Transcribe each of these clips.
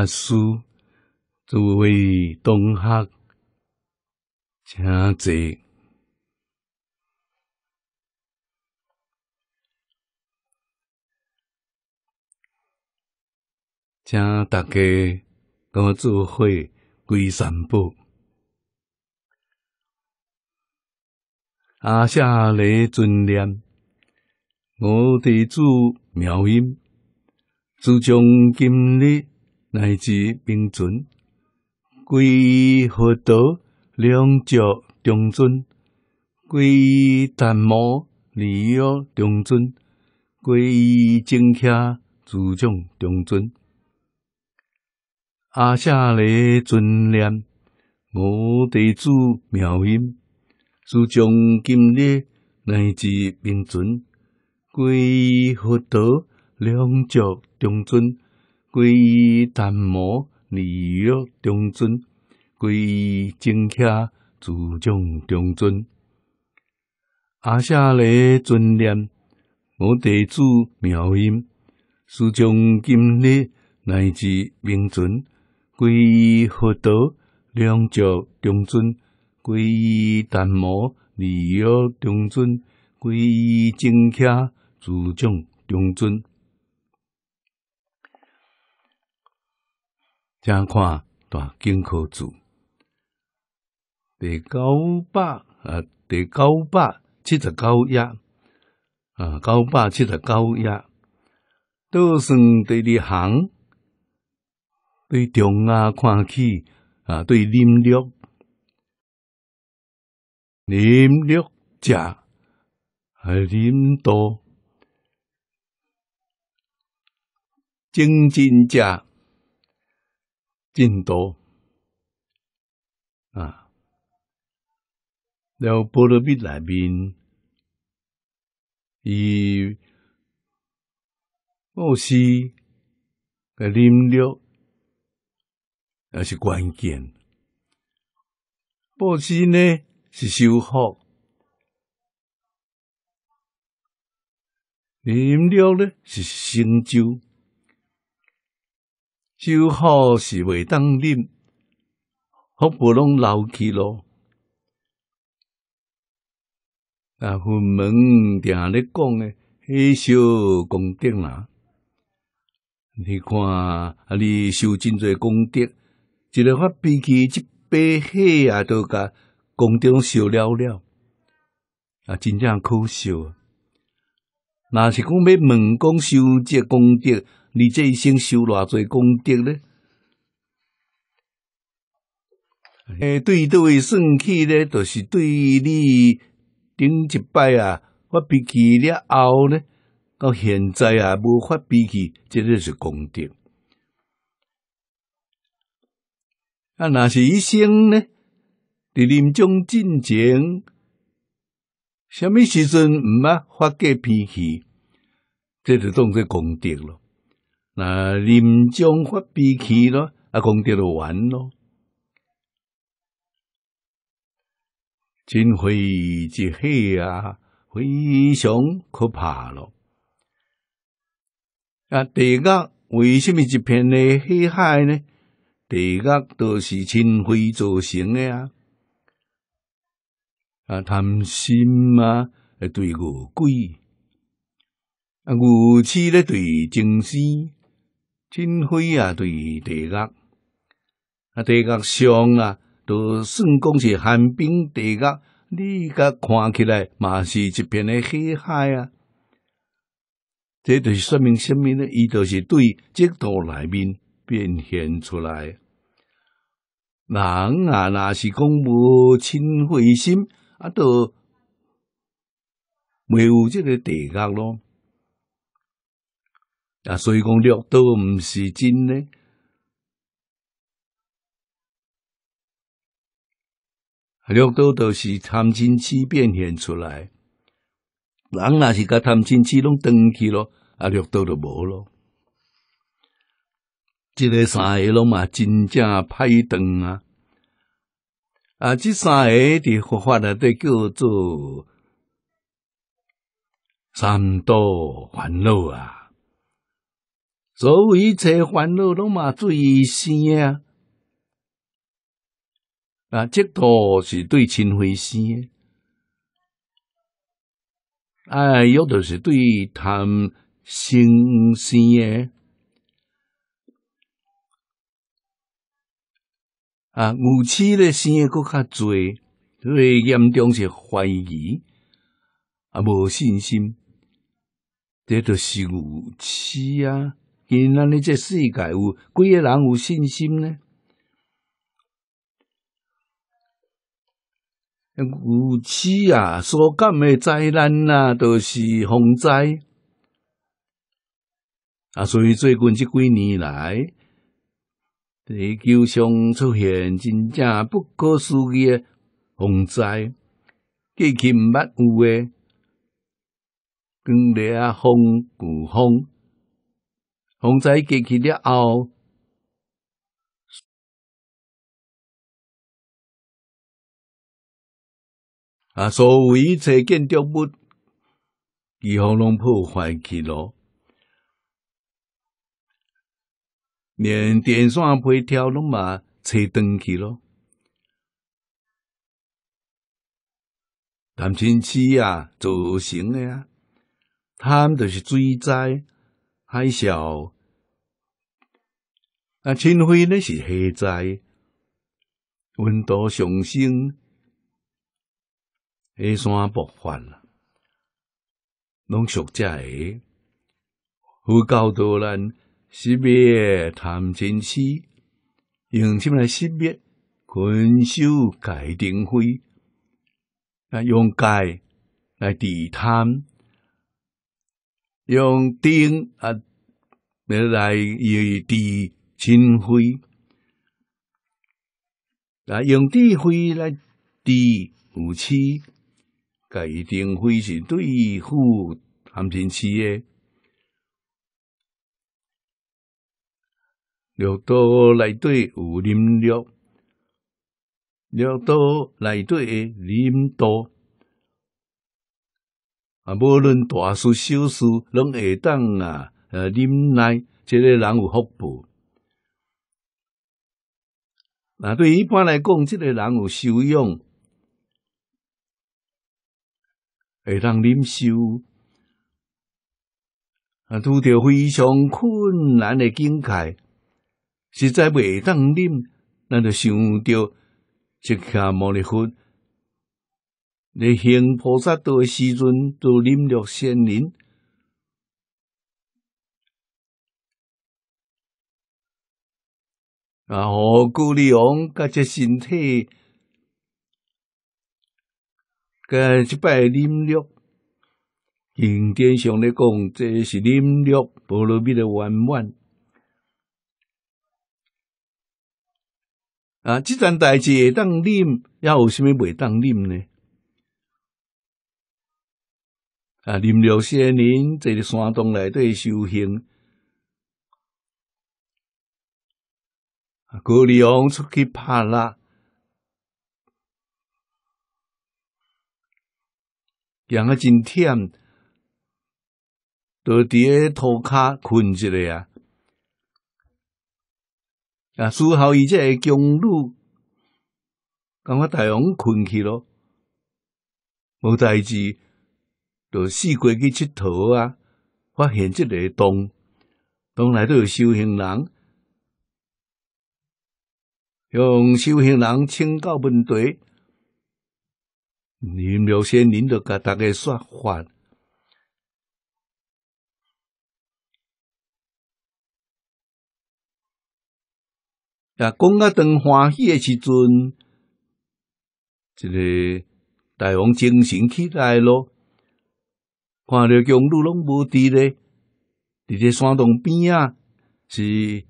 法师，诸位同学，请坐，请大家跟我做会归三宝。阿舍利尊念，我弟子妙音，自从今日。乃至并尊，皈依佛陀两中尊；皈依达摩离中尊；皈依正法自证尊。阿舍利尊念，我地主妙音，自将今日乃至并尊，皈依佛陀两中尊。皈依檀摩利约中尊，皈依精乞自藏中尊，阿夏勒尊念我地主妙音，师将今日乃至明尊，皈依佛陀量教中尊，皈依檀摩利约中尊，皈依精乞自藏中尊。加看大进口组，第九百啊，第九百七十九页啊，九百七十九页，对上第二行，对中压看起啊，对林略林略甲还林多，京津价。进度啊，了波罗蜜内面，以布施的念辱也是关键。布施呢是修福，念辱呢是成就。修好是袂当恁服不拢老去咯。啊，佛门定咧讲诶，火烧功德啊！你看啊，你修真侪功德，一个发脾气，一把火啊，都甲功德烧了了。啊，真正可惜啊！若是讲要问讲修这功德。你这一生修偌济功德呢？诶，对这位算气呢，就是对你顶一摆啊发脾气了后呢，到现在啊无发脾气，这个是功德。啊，若是一生呢？在临终进前，什么时阵唔啊发过脾气，这就当做功德了。那临终发脾气咯，阿公得了完咯，尘灰之黑啊，非常可怕咯。啊，地狱为什么一片的黑海呢？地狱都是尘灰造成的啊。啊，贪心嘛，对恶鬼；啊，无耻嘞，对众生。金辉啊，对地格啊，地格上啊，都算讲是寒冰地格。你甲看起来嘛是一片的黑海啊，这就是说明什么呢？伊就是对即道内面变现出来。人啊，那是讲无清慧心啊，都没有这个地格咯。啊，所以讲六道毋是真咧，六道都是贪嗔痴变现出来。人若是甲贪嗔痴拢断去咯，啊六道就无咯。即个三个拢嘛，真正歹断啊！啊，即三个伫佛法啊，底叫做三道烦恼啊。所有一切烦恼，拢嘛最生啊！啊，这土是对清辉生，诶。哎，有的是对贪心生诶。啊。牛市咧生诶更较多，最严重是怀疑啊，无信心，这都是牛市啊！既然你这世界有几个人有信心呢？因此啊，所感诶灾难啊，都是洪灾啊。所以最近即几年来，地球上出现真正不可思议诶洪灾，毋近有诶，的，跟啊风，巨风。洪灾过去了后，啊，所有一切建筑物几乎拢破坏去咯，连电线、皮条拢嘛吹断去咯。但平时啊，造成的啊，他们就是水灾。海啸，啊！清灰那是火灾，温度上升，火山爆发了。龙学这诶，佛教徒人识别谈真谛，用什么来识别？群修改定慧，啊，用改来抵贪。用灯啊来滴清灰，啊用智慧来滴武器，个钉灰是对付贪金器诶。六道来对有黏料，六道来对诶黏多。啊，无论大事小事，拢会当啊，呃，忍耐，这个人有福报。那对一般来讲，这个人有修养，会当忍受。啊，拄着非常困难的境界，实在袂当忍，咱就想着一下弥勒佛。力行菩萨道诶时阵，做领略仙人啊！何故李昂个只身体，个一摆忍辱，经典上咧讲，这是忍辱菠萝蜜的圆满啊！即阵代志会当忍，也有甚物袂当忍呢？啊！临了些年，在山东内底修行，高丽王出去拍啦，行啊真忝，都伫个土骹困一下啊！啊，苏浩伊这个公路，咁我大勇困去咯，无代志。就四界去佚佗啊！发现即个洞，洞内都有修行人，向修行人请教问题。林妙仙人就甲大家说法，啊，讲啊，当欢喜诶时阵，即个大王精神起来咯。看着公路拢无伫咧，伫咧山洞边啊，是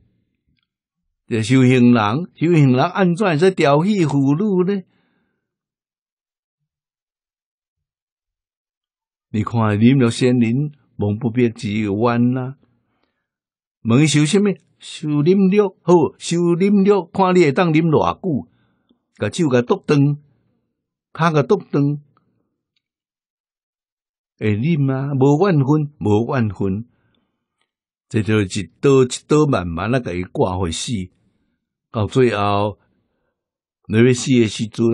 这修行人，修行人安怎会做调戏妇女咧？你看，林木仙林望不别只弯啦，问修行咩？修林木好，修林木，看你会当林偌久？甲烧甲竹灯，开甲竹灯。会忍啊，无怨恨，无怨恨，这就一刀一刀慢慢啊，甲伊挂会死，到最后，你要死诶时阵，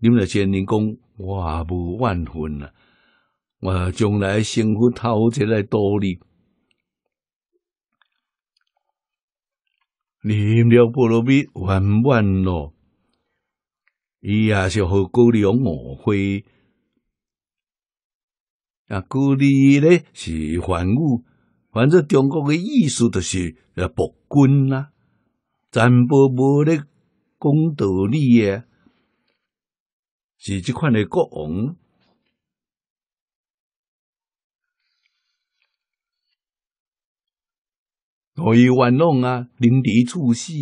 你们来见讲，我无怨恨啊，我将来幸福讨起来多哩，啉了菠萝蜜，万万咯，伊也是好高粱，我灰。啊，古里咧是梵语，反正中国嘅意思就是啊，暴君啦，战波无咧，讲道理耶，是即款嘅国王，所以玩弄啊，临敌处死，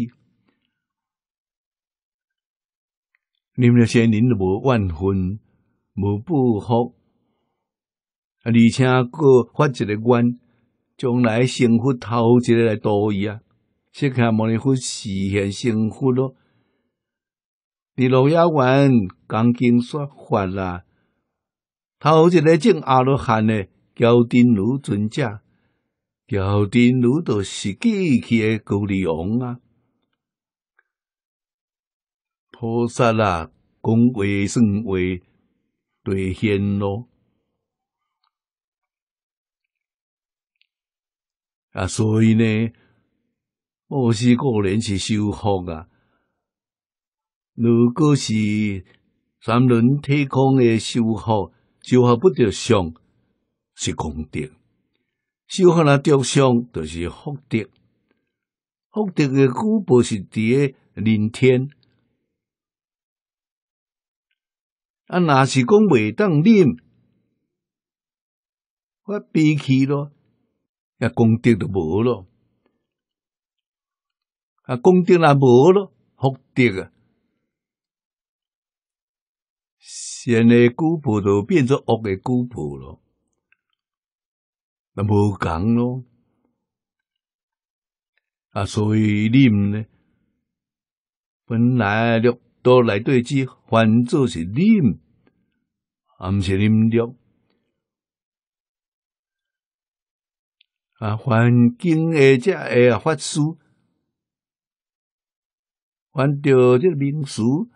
你们先人无万分，无不服。而且个发一个愿，将来幸福讨一个来度伊啊！去看摩尼佛实现幸福咯。伫老要愿恭经说法啦，讨一个种阿罗汉的，教定如尊者，教定如都是过去的高利王啊！菩萨啦，讲维圣位兑现咯。啊，所以呢，无是个人是修福啊。如果是三轮天空的修福，修福不得上是功德；修福那得上就是福德。福德的果报是伫咧人天。啊，若是讲袂当念，发脾气咯。啊，功德著无咯。啊，功德啊，无咯，福德啊。善诶，姑婆著变成恶诶姑婆咯。啊，无共咯。啊，所以念咧，本来著都来对，只反著是念，啊，毋是念著。啊，环境诶，只会发输，换掉即个民俗，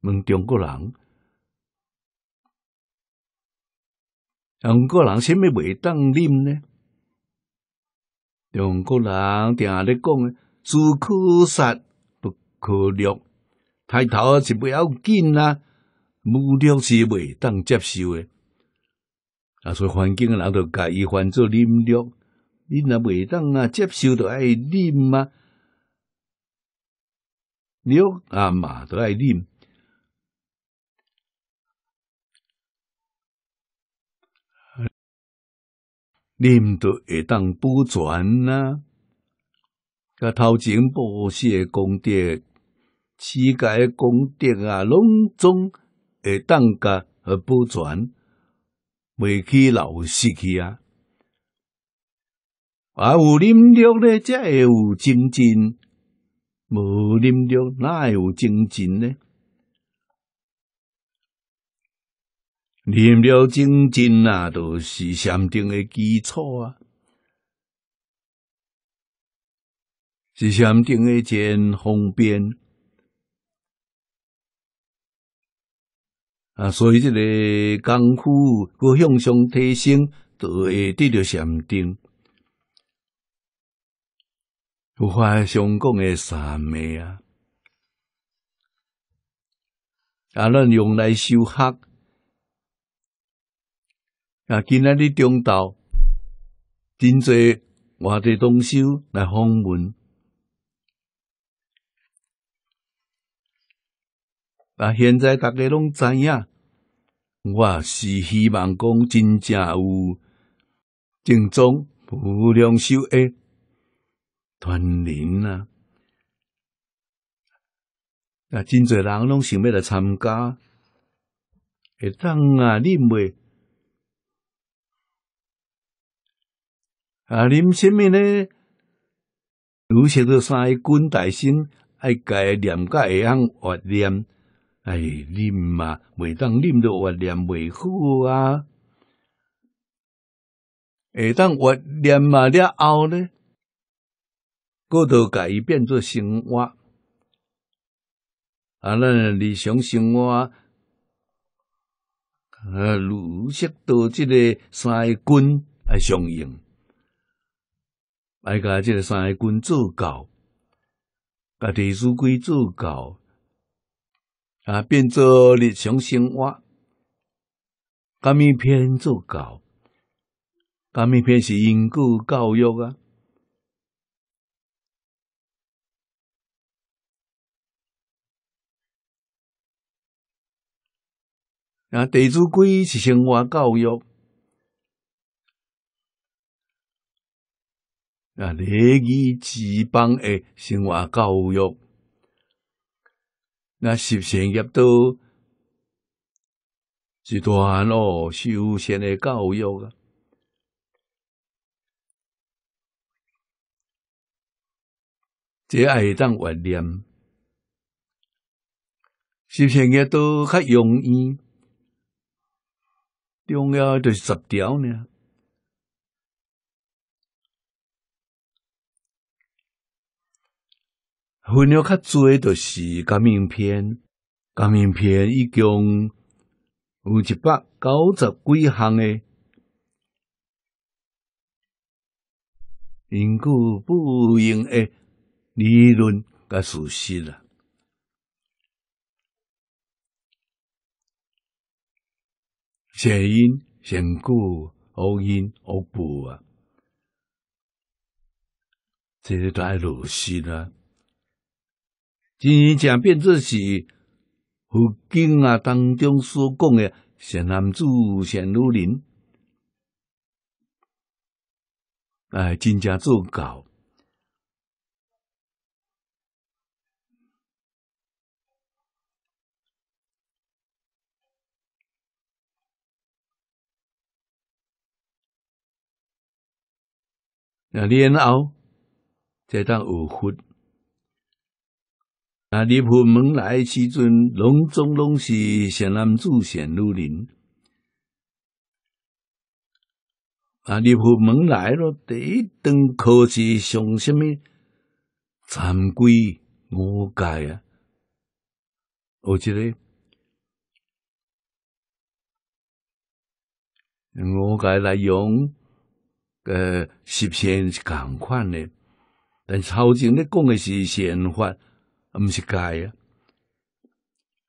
问中国人，中国人虾米袂当啉呢？中国人定咧讲，自可杀不可虐，抬头是不要紧啦，侮辱是袂当接受诶。啊，所以环境诶人著家己换做啉略。你若会当啊接受着爱念啊，你啊妈都爱念，念都会当保全啊，甲头前布施功德、世间功德啊，拢总会当甲去保存，唔去流失去啊。啊，有啉悟咧，才会有精进；无啉悟，哪会有精进呢？啉悟精进，啊，都是禅定的基础啊，是禅定的真方便啊。所以，这个功夫要向上提升，才会得到禅定。有法上讲的三昧啊！啊，咱用来修学啊，今仔日中道真侪，外地同手来访问啊。现在大家拢知影，我是希望讲真正有正宗无量修诶。团年啊。啊，真侪人拢想要来参加，会当啊，恁袂啊，恁什物呢？如学着三个军大神，爱家念甲会晓活念，哎，恁嘛袂当念，都活念袂好啊。会当活念嘛了后呢？个甲改变做生活，啊，咱日常生活啊，如许度即个三军爱相应，爱甲即个三军做教，甲第四规做教，啊，变做日常生活，甲咪偏做教，甲咪偏是因果教育啊。啊，弟子规是生活教育啊，礼仪之邦》的，生活教育那实现业多，是多安修仙闲的教育啊，这爱当怀念，实现也都较容易。重要就是十条呢。分量较侪就是革命篇，革命篇一共有一百九十几项诶，因故不应诶理论甲事实啦。善因善果，恶因恶果啊！这是大老实啦。真正变作是佛经啊当中所讲的善男子、善女人，哎，真正做到。啊！然后再当有福。啊！入户门来时阵，隆总隆是先男子、先女人。啊！入户门来了，第一当科技上什么常规五改啊？我记得。五改来用。呃，十善是共款诶，但是头前你讲诶是宪法毋是改啊，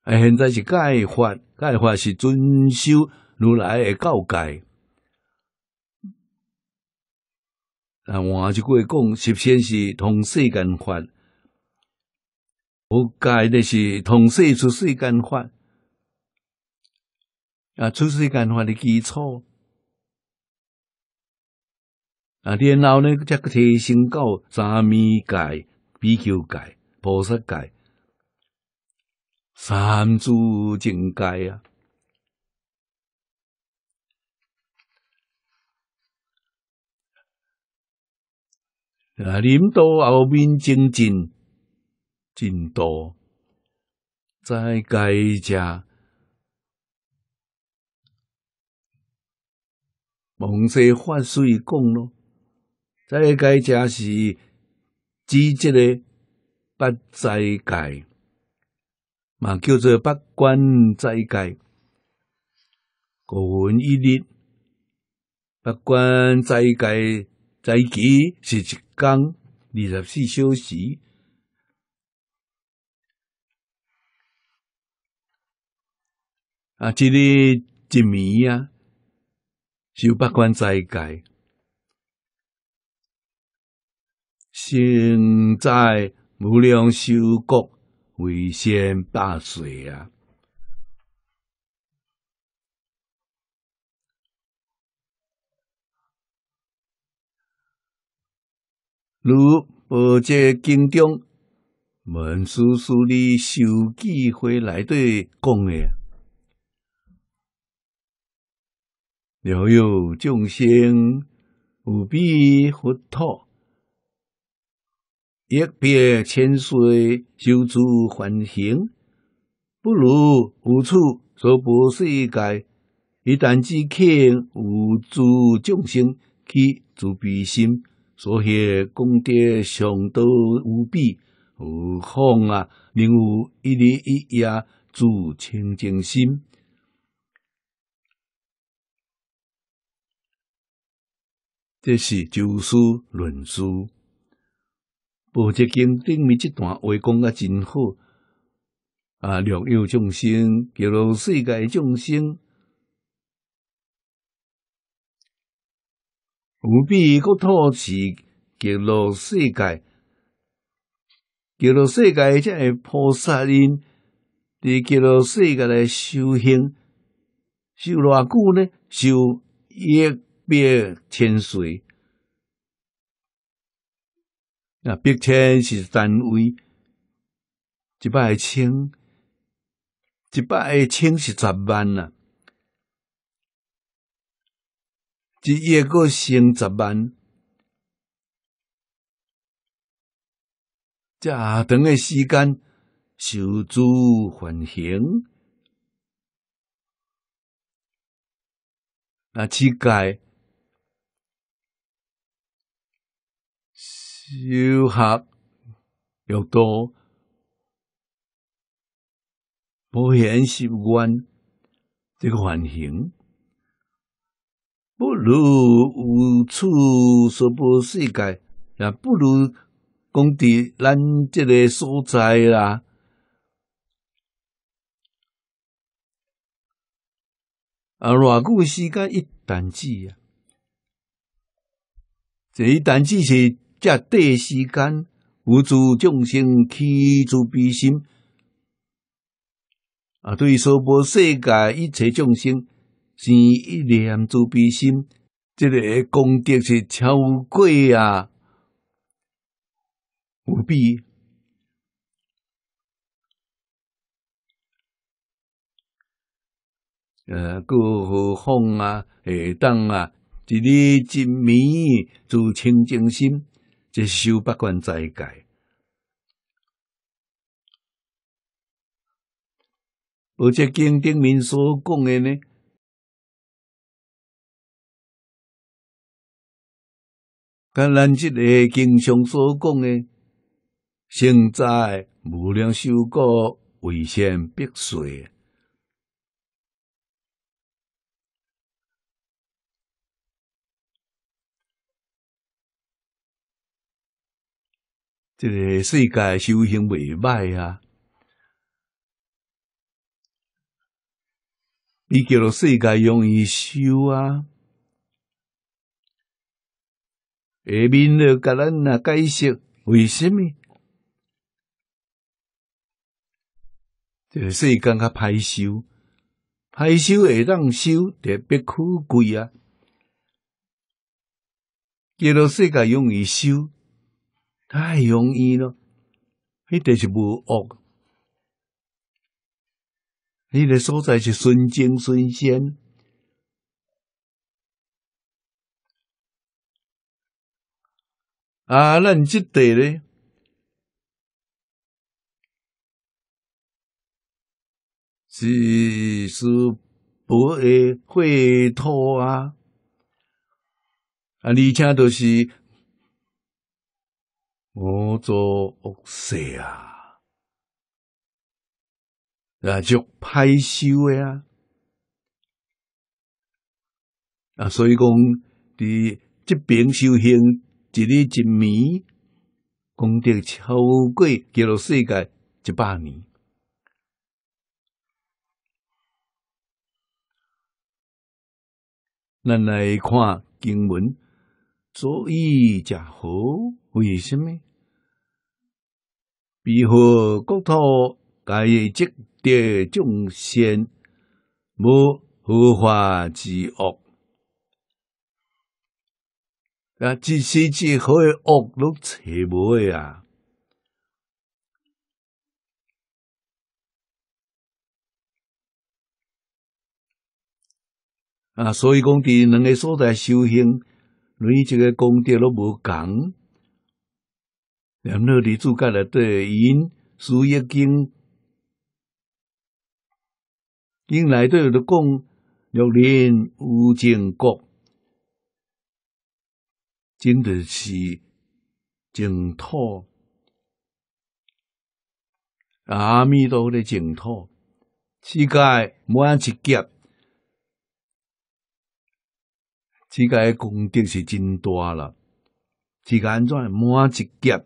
啊现在是改法，改法是遵守如来诶教戒。啊，一句话讲十善是同世间法，无改的是同世出世间法，啊，出世间法的基础。啊，然后呢，再提升到三密界、比丘界、菩萨界，三诸境界啊！啊，临到后面精进、进度，再改些往昔法誓讲咯。在戒正是积极的不斋戒，嘛叫做不关斋戒。我们一的不关斋戒，在期是一天二十四小时。啊，一日一米啊，就不关斋戒。现在无量寿国为先百岁啊，如不见经中文殊师利修记回来对讲的，了有众生无比佛陀。一别千岁，修诸凡行，不如无处说不世界。一旦之刻，无助众生，起慈悲心，所以功德，上多无比无况啊！能有一日一夜，助清净心，这是就事论事。无提经顶面即段话讲得真好，啊！六有众生，极乐世界众生，无比国土是极乐世界，极乐世界这会菩萨因伫极乐世界来修行，修偌久呢？修一百千岁。那一千是单位，一百个千，一百个千是十万啊，一夜个升十万，这长的时间受支幻形，那乞丐。修学愈多，保险习惯个环形，不如无处说婆世界，也不如供伫咱这个所在啦。啊，偌久时间一弹指啊，这一弹指是。这短时间，无住众生起诸悲心啊！对娑婆世界一切众生生一念诸悲心，这个功德是超过啊无比。呃，过何况啊，下蛋啊，一日一米自清净心。这修八关斋戒，而且经顶面所讲的呢，跟咱这个经上所讲的，现在无量修果，为现必遂。这个世界修行未歹啊，比叫做世界容易修啊。下面了甲咱啊解释为什么，就个世间较歹修，歹修会当修特别可贵啊。叫做世界容易修。太容易了，迄这是无恶，迄个所在是顺经顺现啊，咱即地咧，是是不会回头啊，啊，而且都是。我做恶事啊，那就歹修的啊，啊，所以讲，伫这边修行一日一暝功德超过极乐世界一百年。咱来看经文。所以食好，为什么？彼何国土？解积德众善，无何化之恶。啊，即世界可以恶路邪魔呀！啊，所以讲伫两个所在修行。每一个功德都无同。连后李主家内对因水叶根，因内对的讲，玉林吴建国，真的是净土，阿弥陀的净土，世界满一起劫。这诶功德是真大了，时间怎满一劫，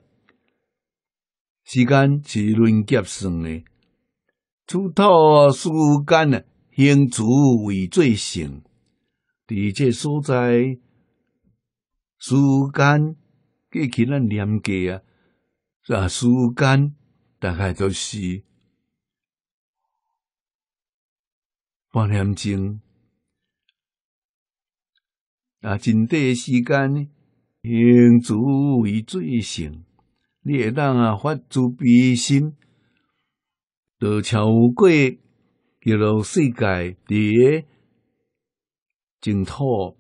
时间是轮劫生诶，出土时间啊，兴主为最盛，伫即这所在时间过去咱念偈啊，啊时间大概就是半点钟。啊，真短时间，行足为最行，你会当啊发慈悲心，就超过吉乐世界第一净土，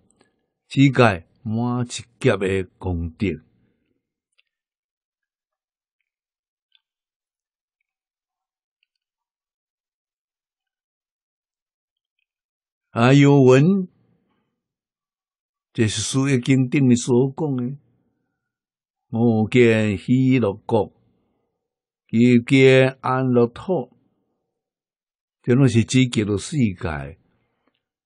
世界满一界诶功德。啊有文。这是《书一经》顶里所讲的：“无见喜乐国，其见安乐土。这拢是自极的世界，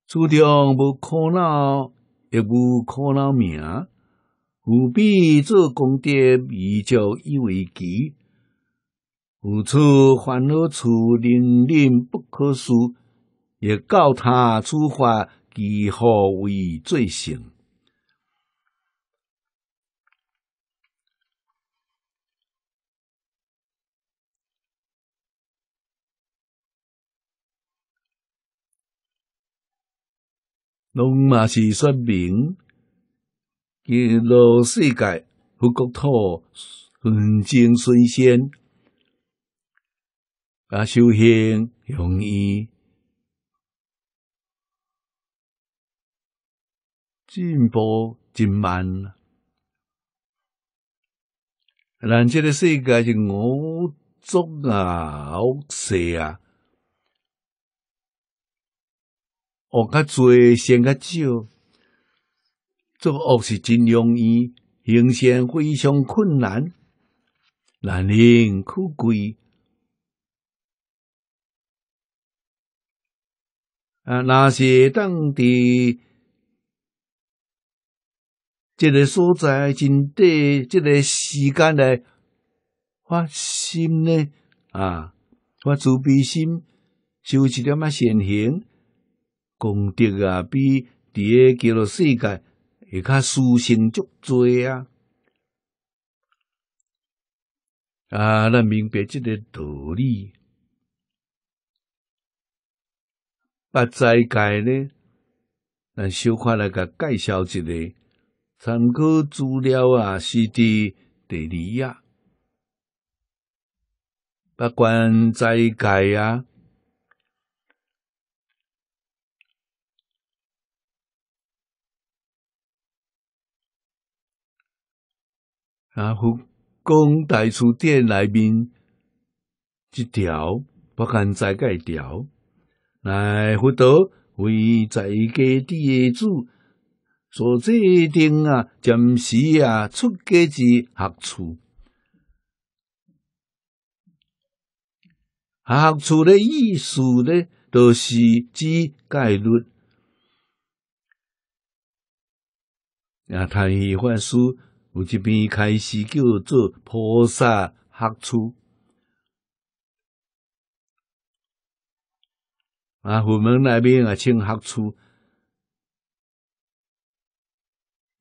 主中无苦恼，亦无苦恼命。无必做功德，依旧以为己。无处烦恼处，零零不可议，也教他处罚其何为罪行？”拢嘛是说明，记录世界福国土顺境顺仙，阿修行容易，进步真慢啦。然这个世界是无足啊，恶写啊。学较侪，生较少。做恶是真容易，行善非常困难，难能可贵。啊，哪是当地这个所在，真对这个时间来发心呢？啊，发慈悲心，修一点么善行。功德啊，比伫个极乐世界会较舒心足多啊！啊，咱明白这个道理。八斋界呢，咱小可来甲介绍一个参考资料啊，是伫第二页。八关斋戒啊。啊！佛公带出殿来，面一条不敢再改条。来，佛陀为在家居士所制定啊，暂时啊出家之学处，学处的意思呢，就是指戒律。啊，谈起法师。有一边开始叫做菩萨学处，啊，佛门内面啊称学处，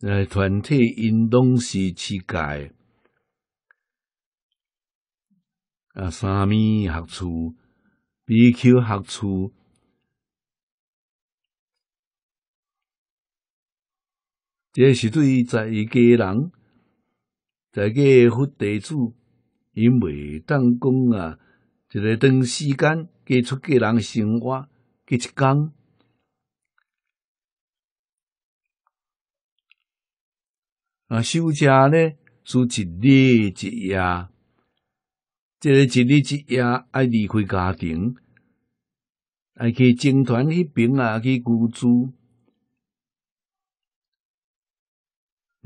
啊，团体因东西乞丐，啊，三米学处，米丘学处，这是对在一个人。大家福地主，因为当讲啊，一个长时间过出个人生活，过一工啊，休假呢，住一日一夜，这个一日一夜爱离开家庭，爱去僧团那边啊去姑住。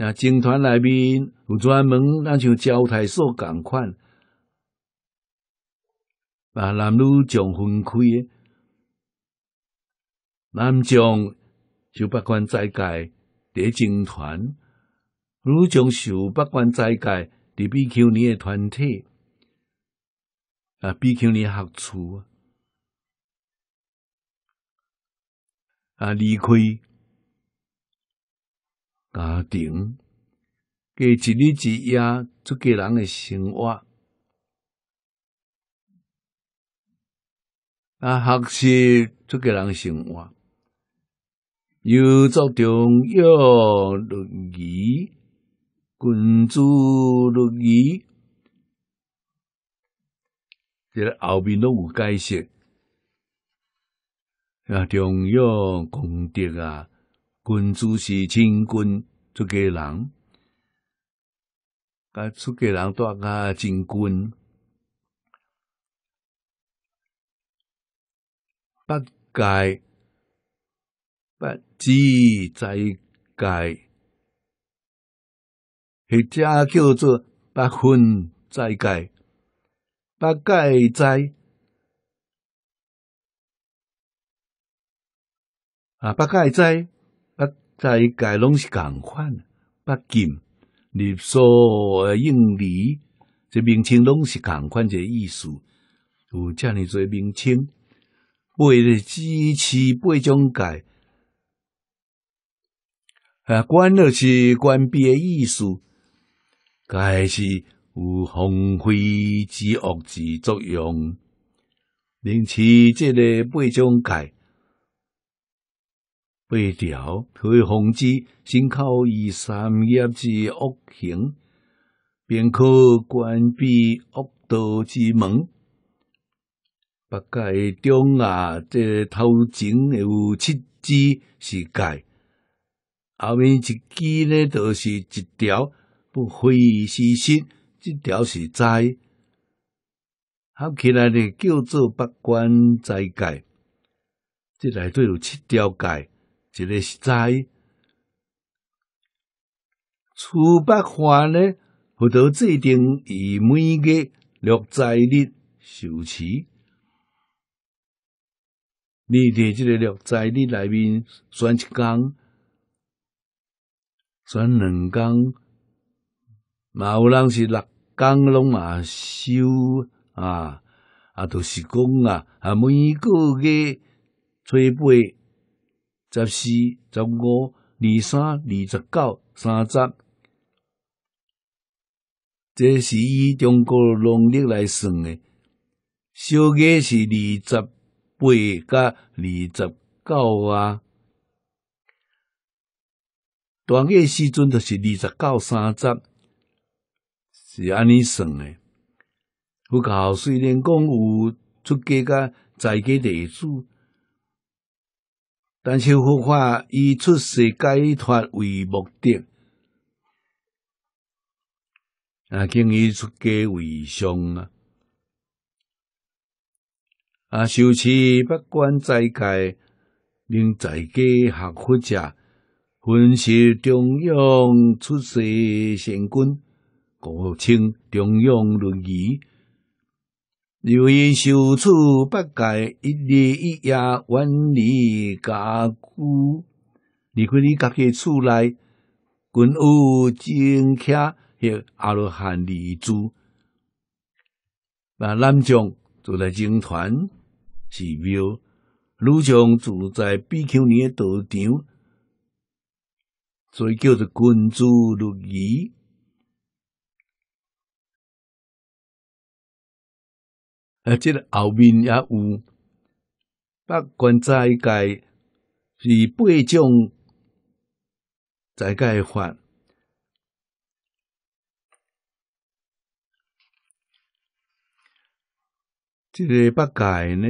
啊，军团内面有专门，那像招待所共款，把男女将分开。男将就不管在界第军团，女将就不管在界第比丘尼的团体，啊，比丘尼好处啊，啊，离开。家庭过一日之呀，做个人的生活啊，学习做个人的生活，有做重要录音、君子录音，这个后面都有解释啊，重要功德啊。君子是金君，出家人；甲出家人戴个真君。八戒、八知在戒，一家叫做八分在戒，八戒斋，啊，八戒斋。在界拢是共款，北京、立苏、印尼，这名称拢是共款，这意思有这样子做明清，支持八种界，啊，关了是关闭的意思，界是有防非之恶之作用，因此这个八种界。八条，可以防止人口与三业之恶行，便可关闭恶道之门。八戒中啊，这头前有七戒，后面一支呢，都是一条不非是心，这条是斋，合起来呢叫做八关斋戒，这内底有七条戒。一个是在，出北法呢？何得制定以每个六在日休持？你伫这个六在日内面选一天，选两天，嘛有人是六天拢啊休啊啊，都是讲啊啊，每个月吹八。十四、十五、二三、二十九、三十，这是以中国农历来算的。小月是二十八甲二十九啊，短月时阵就是二十九、三十，是安尼算的。不过虽然讲有出家甲在家弟子。但是佛法以出世解脱为目的，啊，经以出家为上啊。啊，受持不管在界，令在家学佛者，分是中央出世神君，故称中央论语。由于受此八戒一日一夜万里家居，离开你家己出群军务精卡，或阿罗汉立住，那南将住在军团，是庙，如将住在比丘尼的道场，所以叫做君主如意。啊，这个后面也有，北关斋戒是八种斋戒法，即个八戒呢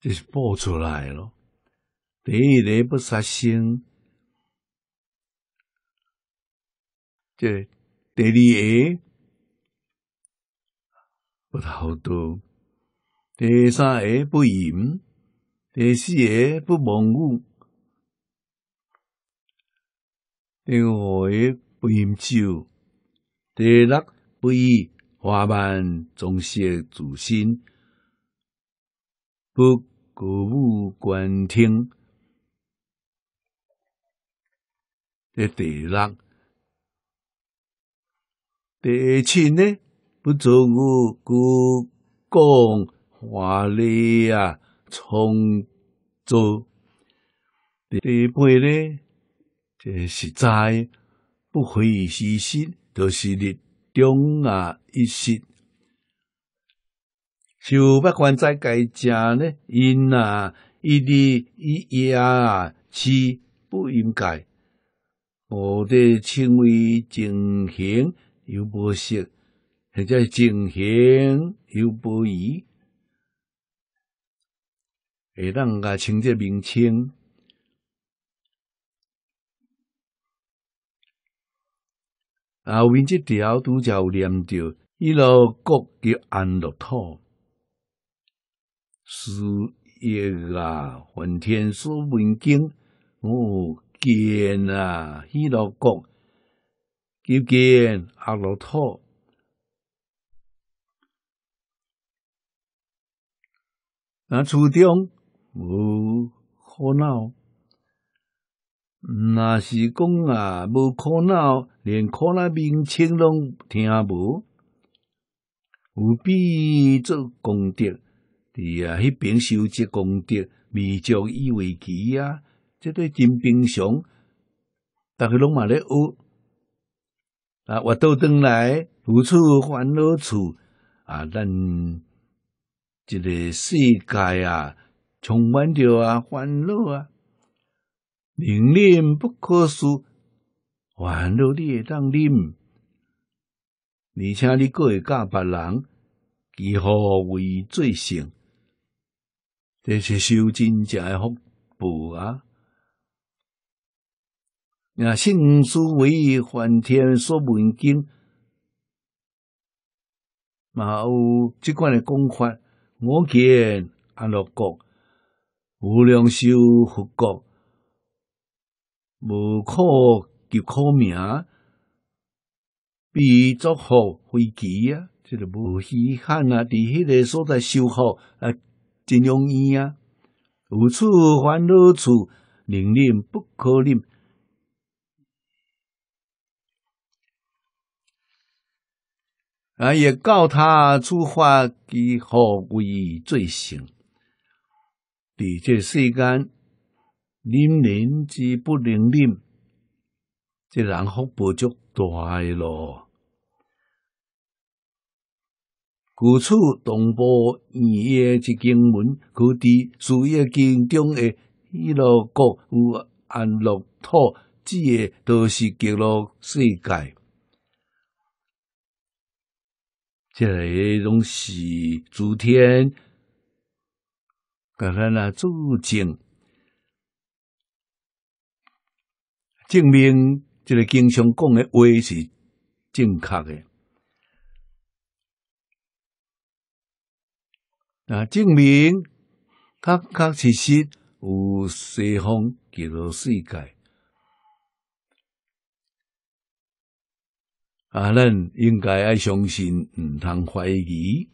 就是报出来咯。第一礼不杀生，这第二。不偷盗，第三个不淫，第四个不妄语，第五个不饮酒，第六不以花瓣装饰自身，不歌舞观听。这第六，第七呢？不做我故讲华丽啊，创作第二辈呢，这是在不会以虚心，就是力中啊，一识，就不管在该家呢，因啊、一滴、一夜啊，吃不应该，我的轻为精行又不色。或者进行有波仪，会当甲清者名称。后面这条拄则有念着，迄个国叫安乐土，是一啊，混天书文经，哦，见啊，迄个国叫见安乐土。那初中无苦恼，那是讲啊无苦恼，连苦恼名称拢听无，有必做功德，伫啊迄边收集功德，未足以为奇啊，即对真平常，逐个拢嘛咧学，啊我到转来无处烦恼处啊，咱。一个世界啊，充满着啊欢乐啊，令人不可思议。欢乐你会当忍，而且你过会教别人，几乎为最幸，这是修真正诶福报啊！那信书为凡天所问经，嘛有即款诶讲法。我见安乐国无量寿佛国，无救可命，名，必作何飞机啊？即个无遗憾啊！伫迄个所在修好啊，真容易啊，有处烦恼处，令人不可忍。啊！也告他处罚其何谓罪行？伫这世间，忍人之不能忍，这人福报就大咯。故此，东波二页之经文，可伫数页经中的伊老国有安乐土之的都是极乐世界。即个拢是诸天，甲咱那做证，证明即个经常讲的话是正确的。那证明确确实实有西方极乐世界。啊，咱应该爱相信，毋通怀疑。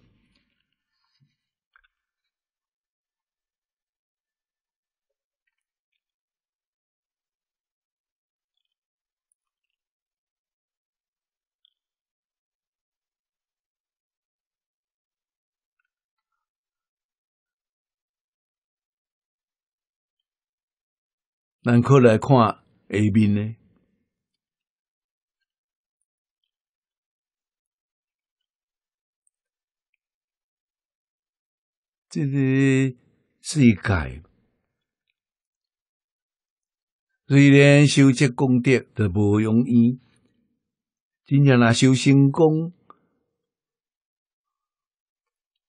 咱可来看下面呢。这个世界，虽然修积功德都不容易，今天若修成功，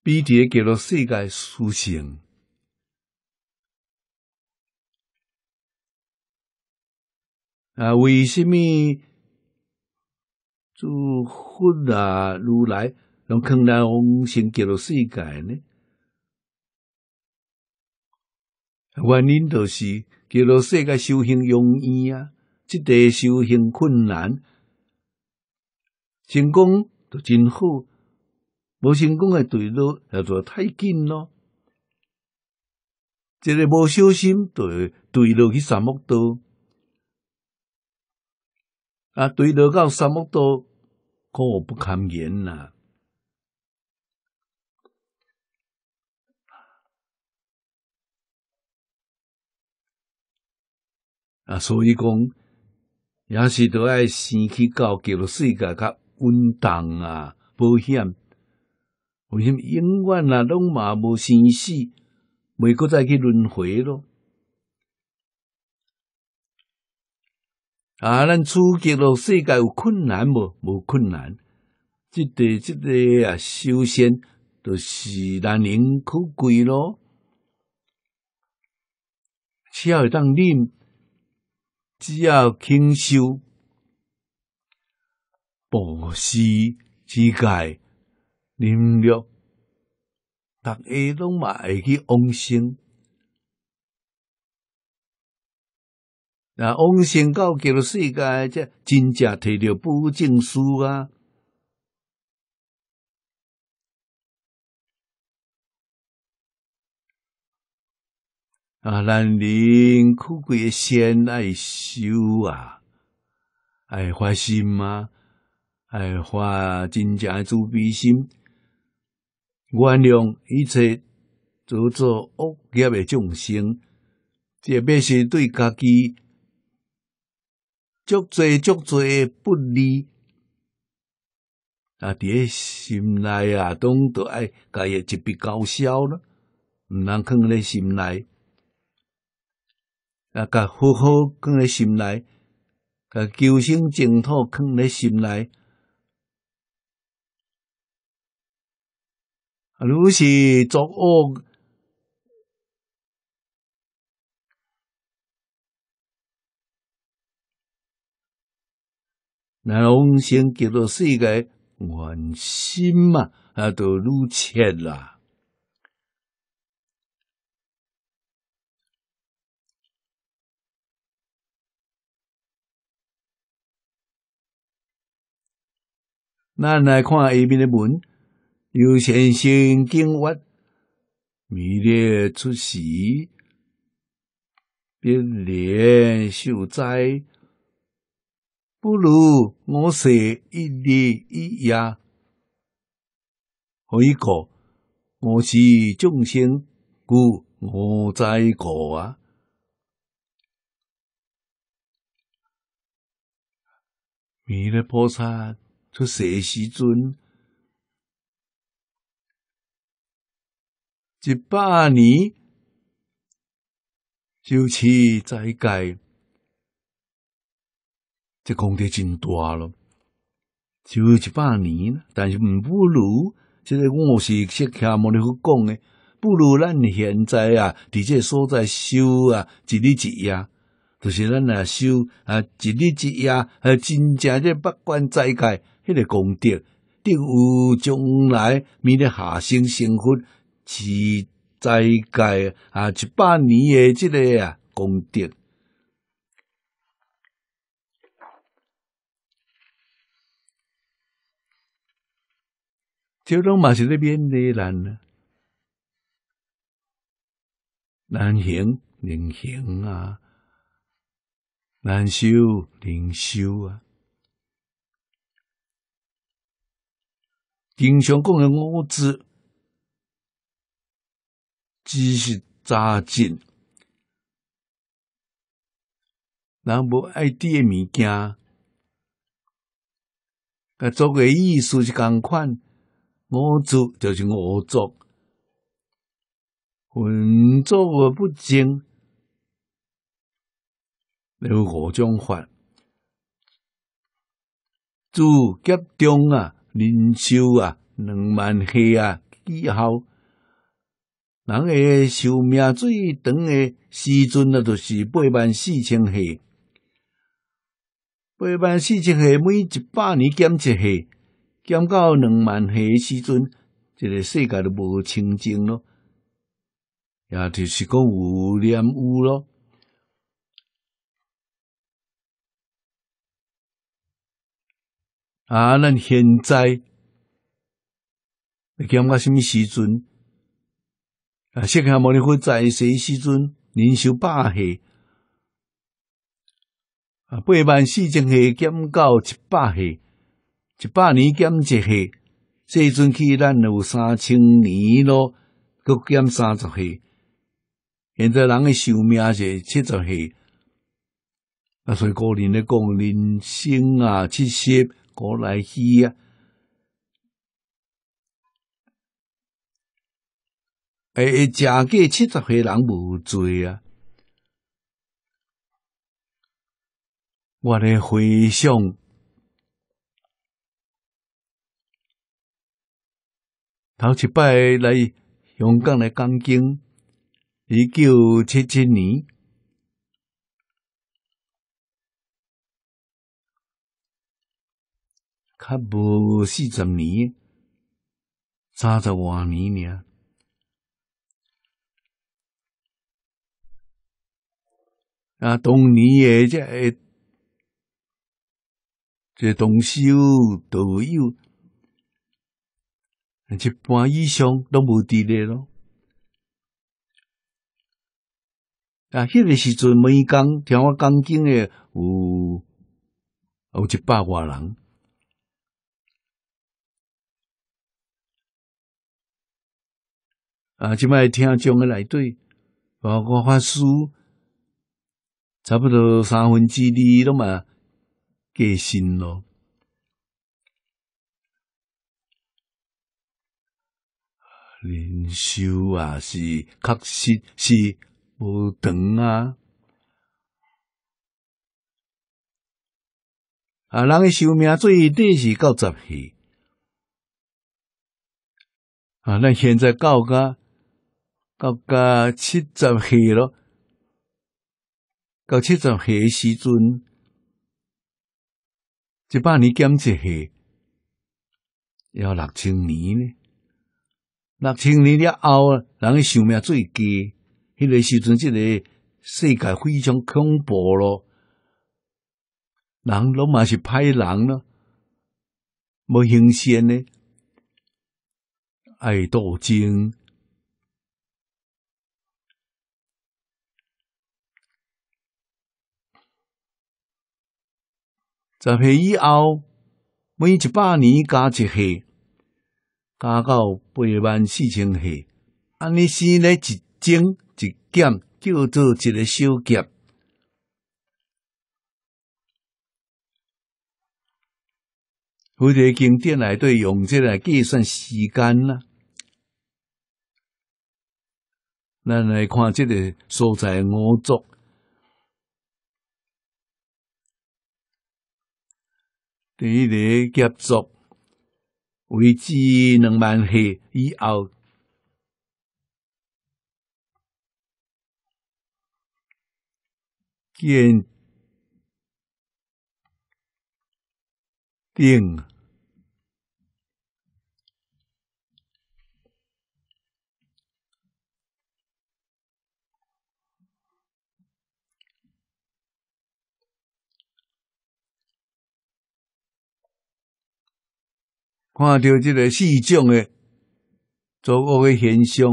必定叫做世界殊胜。啊，为什么诸佛啊如来拢康来往生给了世界呢？原因就是，叫做世界修行容易啊，即地修行困难。成功就真好，无成功诶，对路也做太紧咯。一个无小心，对对路去沙漠多，啊，对路到沙漠多，苦不堪言呐。啊，所以讲，也是都爱先去教叫做世界，较稳当啊，保险。保险永远啊，拢嘛无生死，未搁再去轮回咯。啊，咱触及到世界有困难无？无困难。即对即个啊，修仙都是难能可贵咯。只要会当念。只要勤修、布施、之戒、忍辱，大家拢嘛会去往生。那往生到极乐世界，才真正摕着保证书啊！啊！人人可贵，先爱修啊！爱花心啊！爱花真正诶慈悲心，原谅一切做做恶业诶众生，特别是对家己足侪足侪诶不利啊！伫诶心内啊，拢着爱家己一笔高烧了，毋通囥咧心内。啊，把佛号放咧心内，把求生净土放咧心内，若是作恶，那往生极乐世界，愿心嘛，啊，都愈欠啦。咱来看下面的文，有先生惊惑，明日出师，别怜受灾，不如我写一日一夜，何以故？我是众生故，我在讲啊。这世时阵，一百年就起在界，这功德真大咯。就一百年。但是毋不如，即个我是时刻莫哩去讲诶，不如咱现在啊，伫即个所在修啊，一日一夜，就是咱啊修啊，一日一夜啊，真正这不管在改。一个功德，定有将来，明天下生生活，持斋戒啊，一百年诶，这个啊，功德，小龙嘛是咧勉力难啊，难行能行啊，难修能修啊。经常讲诶五子只是扎进，人无爱滴诶物件，甲作为意思是同款，五子就是我作，五作而不精，有五种法，主结中啊。人寿啊，两万岁啊，以后，人诶，寿命最长诶时阵啊，就是八万四千岁。八万四千岁，每一百年减一岁，减到两万岁诶时阵，即个世界就无清净咯，也就是讲有染污咯。啊，咱现在减到什么时阵？啊，现在莫尼佛在什时阵，年寿百岁啊，八万四千岁减到一百岁，一百年减一岁，这一准起咱有三千年咯，佫减三十岁。现在人的寿命是七十岁，啊，所以古人咧，讲，人生啊七十。过来去啊！诶，正计七十岁人无罪啊！我的回想，头一摆来香港来讲经，一九七七年。还无四十年，三十多年尔。啊，当年的这这东西有都有，一半以上都无伫咧咯。啊，迄个时阵，每讲听我讲经诶，有，有一百外人。啊，即摆听将诶来对，包括发书，差不多三分之二都嘛，过身咯。年寿啊是确实是无长啊，啊，人诶寿命最短是到十岁，啊，那现在到个。到个七十岁咯，到七十岁时阵，一八年减一岁，要六千年呢。六千年了后，人诶寿命最低，迄个时阵，即个世界非常恐怖咯。人拢嘛是歹人咯，无行善呢，爱斗争。十岁以后，每一百年加一岁，加到八万四千岁。安尼生咧一增一减，叫做一个小劫。好个经典来对用这个计算时间啦。咱来看这个所在五族第一个合作，为止两万气以后，见定。看到这个四种的作恶的现象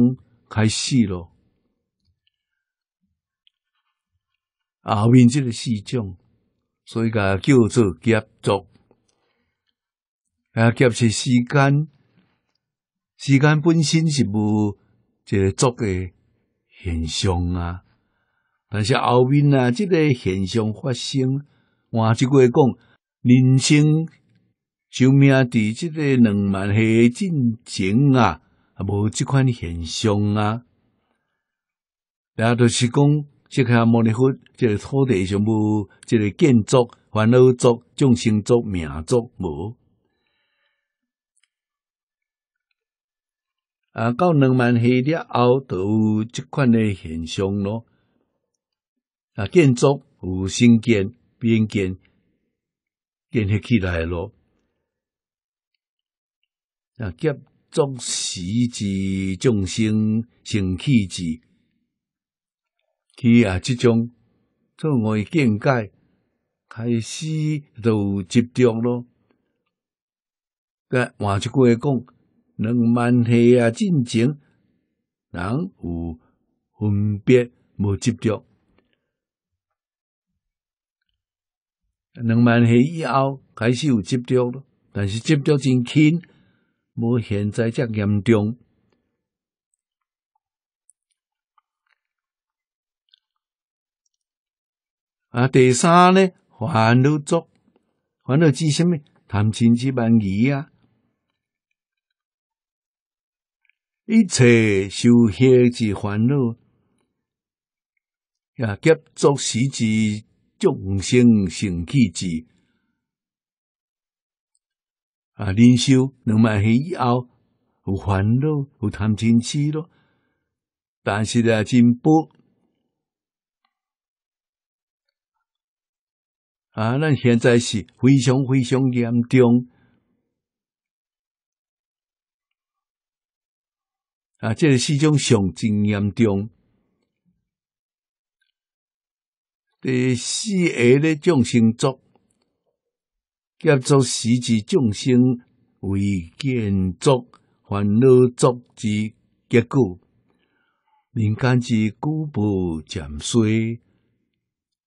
开始咯后面这个四种，所以甲叫做结杂，啊，结是时间，时间本身是无这个作诶现象啊，但是后面啊，这个现象发生，换一句话讲，人生。就命伫即个二万岁进程啊，无即款现象啊。也著是讲，即下莫尼福即个土地上无即个建筑、房屋、作、重心作、名作无。啊，到二万岁了后，有即款的现象咯。啊，建筑有新建、变建、建设起来咯。啊，结作死之众生成器之，其啊即种作我境界开始就执着咯。甲换一句话讲，两万岁啊进前，人有分别无执着；两万岁以后开始有执着，但是执着真轻。无现在遮严重啊！第三呢，烦恼作烦恼之心咩？贪嗔痴慢疑啊！一切修虚之烦恼也，结作死之众生生起之。啊，人少两万岁以后，烦恼，有贪谈痴咯。但是呢，进步啊，咱现在是非常非常严重啊，这是一种上真严重，第四个咧，种心作。结作时之众生为建筑烦恼作之结果，人间之古朴渐衰，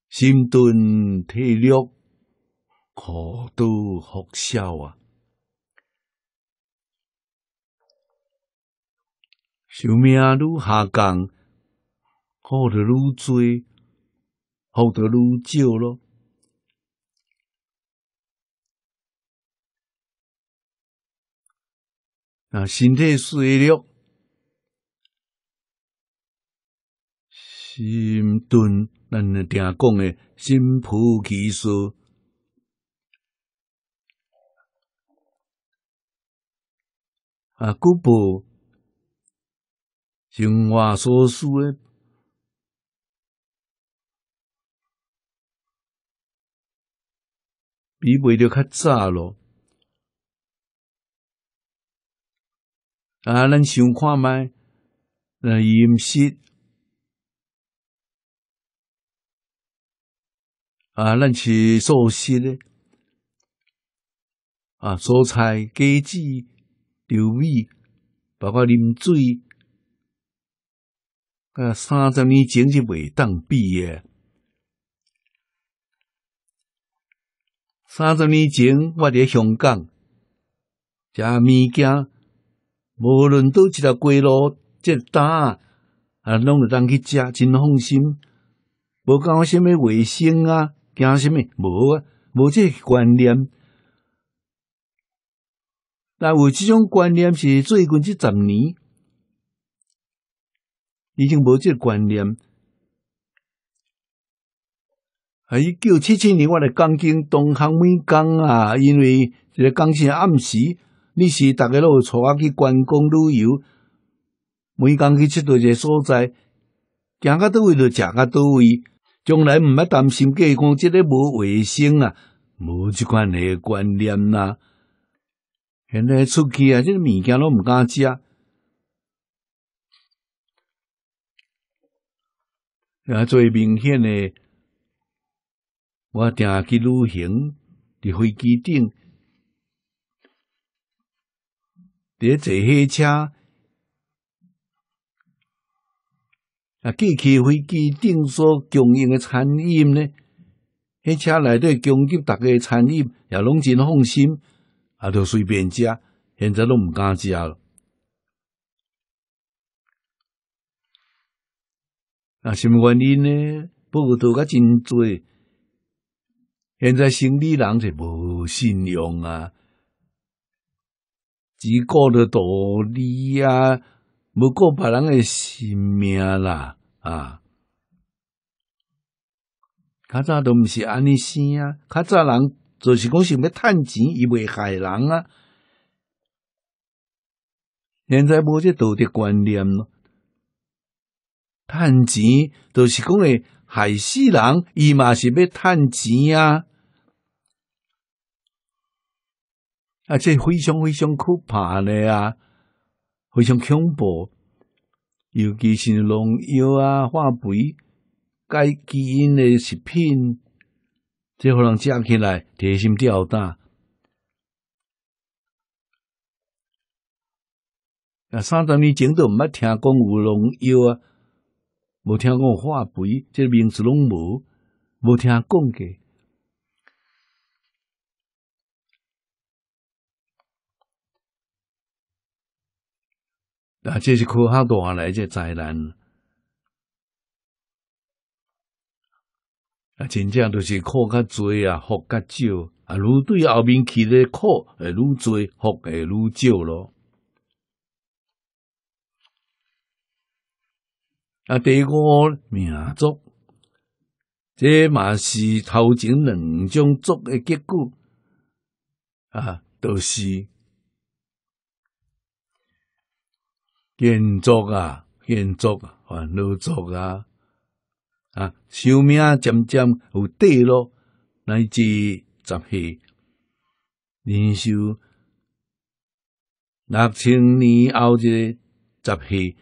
心顿体力苦多福少啊！寿命愈下降，苦得愈多，好得愈少咯。啊，身体衰弱，心钝，咱那定讲的心菩提树啊，古朴，生活所需，比袂到较早咯。啊，咱想看卖，那饮食啊，咱是素食咧，啊，蔬菜、果子、豆米，包括啉水，啊，三十年前是袂当比诶，三十年前，我伫香港食物件。无论倒一条街路，即打啊，拢着人去食，真放心。无讲虾米卫生啊，惊虾米无啊，无即个观念。但有即种观念是最近即十年已经无即个观念。喺一九七七年，我哋刚进东航美港啊，因为即刚进暗时。你是逐个拢有带下去观光旅游，每工去七到一个所在，行到到位就食到到位，将来毋要担心介讲即个无卫生啊，无即款诶观念啦。现在出去啊，即个物件拢毋敢食。啊，最明显诶，我定去旅行，伫飞机顶。伫坐火车，啊，过去飞机顶所供应诶餐饮呢，火车内底供给大家餐饮也拢真放心，啊，都随便食，现在都毋敢食了。啊，什么原因呢？不过都较真侪，现在城里人是无信用啊。只顾了道理啊，唔顾别人嘅性命啦！啊，较早都毋是安尼生啊，较早人就是讲想要趁钱，又未害人啊。现在无这道德观念咯，趁钱就是讲诶害死人，伊嘛是要趁钱啊。啊，这非常非常可怕的啊！非常恐怖，尤其是农药啊、化肥、该基因的食品，这让人吃起来提心吊胆。啊，三十年前都毋捌听讲有农药啊，无听讲化肥，这名字拢无，无听讲过。啊，这是科学带来这灾难，啊，真正都是靠较侪啊，获较少啊，愈对后面起的靠会愈多，福会愈少咯。啊，第五名族，这嘛是头前两种族的结果，啊，就是。建筑啊，建筑啊，老族啊，啊，寿命渐渐有短咯，乃至十岁，年寿六千年后即十岁，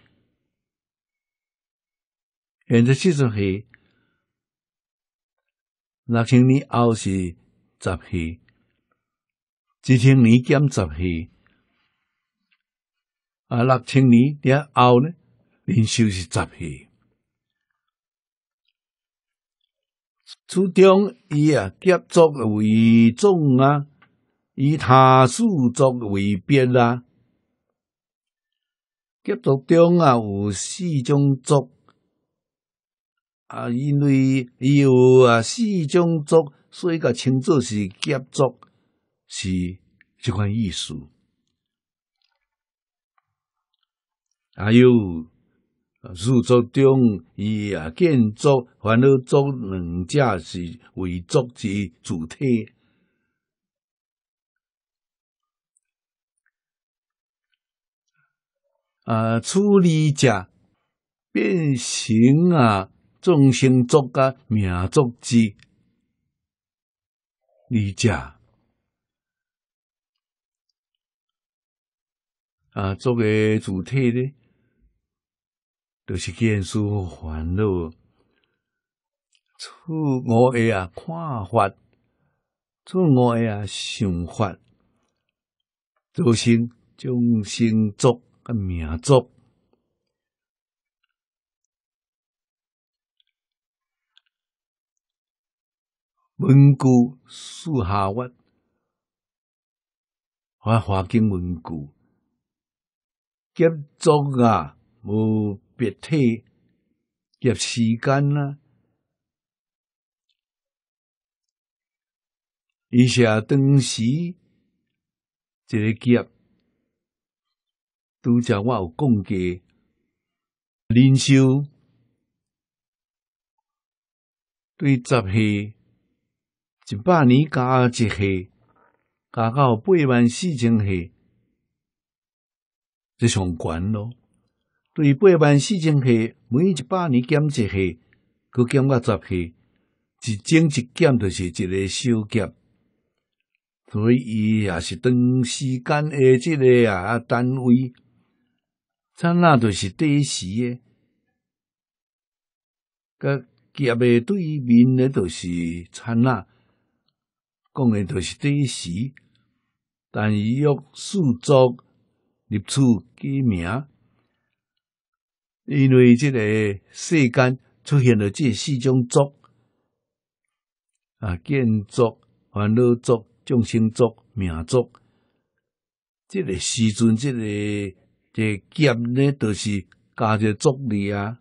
现在七十岁，六千年后是十岁，一千年减十岁。啊，六千年了后呢，年寿是十岁。初中以啊结作为宗啊，以他数作为别啊。结作中啊有四种作啊，因为有啊四种作，所以个称作是结作，是即款意思。还有，著作中，伊啊建筑、欢乐作两者是为作之主体。啊，处理者变形啊，中心作甲名作之理者，啊，作为主体呢？都是见书烦恼，出我诶啊看法，出我诶啊想法，造成众生作啊名作，蒙句四下文，我华经蒙句，杰作啊无。别体夹时间啦，而且当时一个夹拄则我有讲过，年收对十岁一百年加一岁，加到八万四千岁，即上悬咯。对八万四千岁，每一百年减一岁，佮减到十岁，一增一减就是一个小减，所以伊也是长时间的即个啊单位，刹那就是短时的，佮劫的对面的都是刹那，讲的都是短时，但伊有数座立处记名。因为即个世间出现了这四种族啊，建筑、烦恼族、众生族、命族。即个时阵，这个这劫呢，著是加一个作字啊。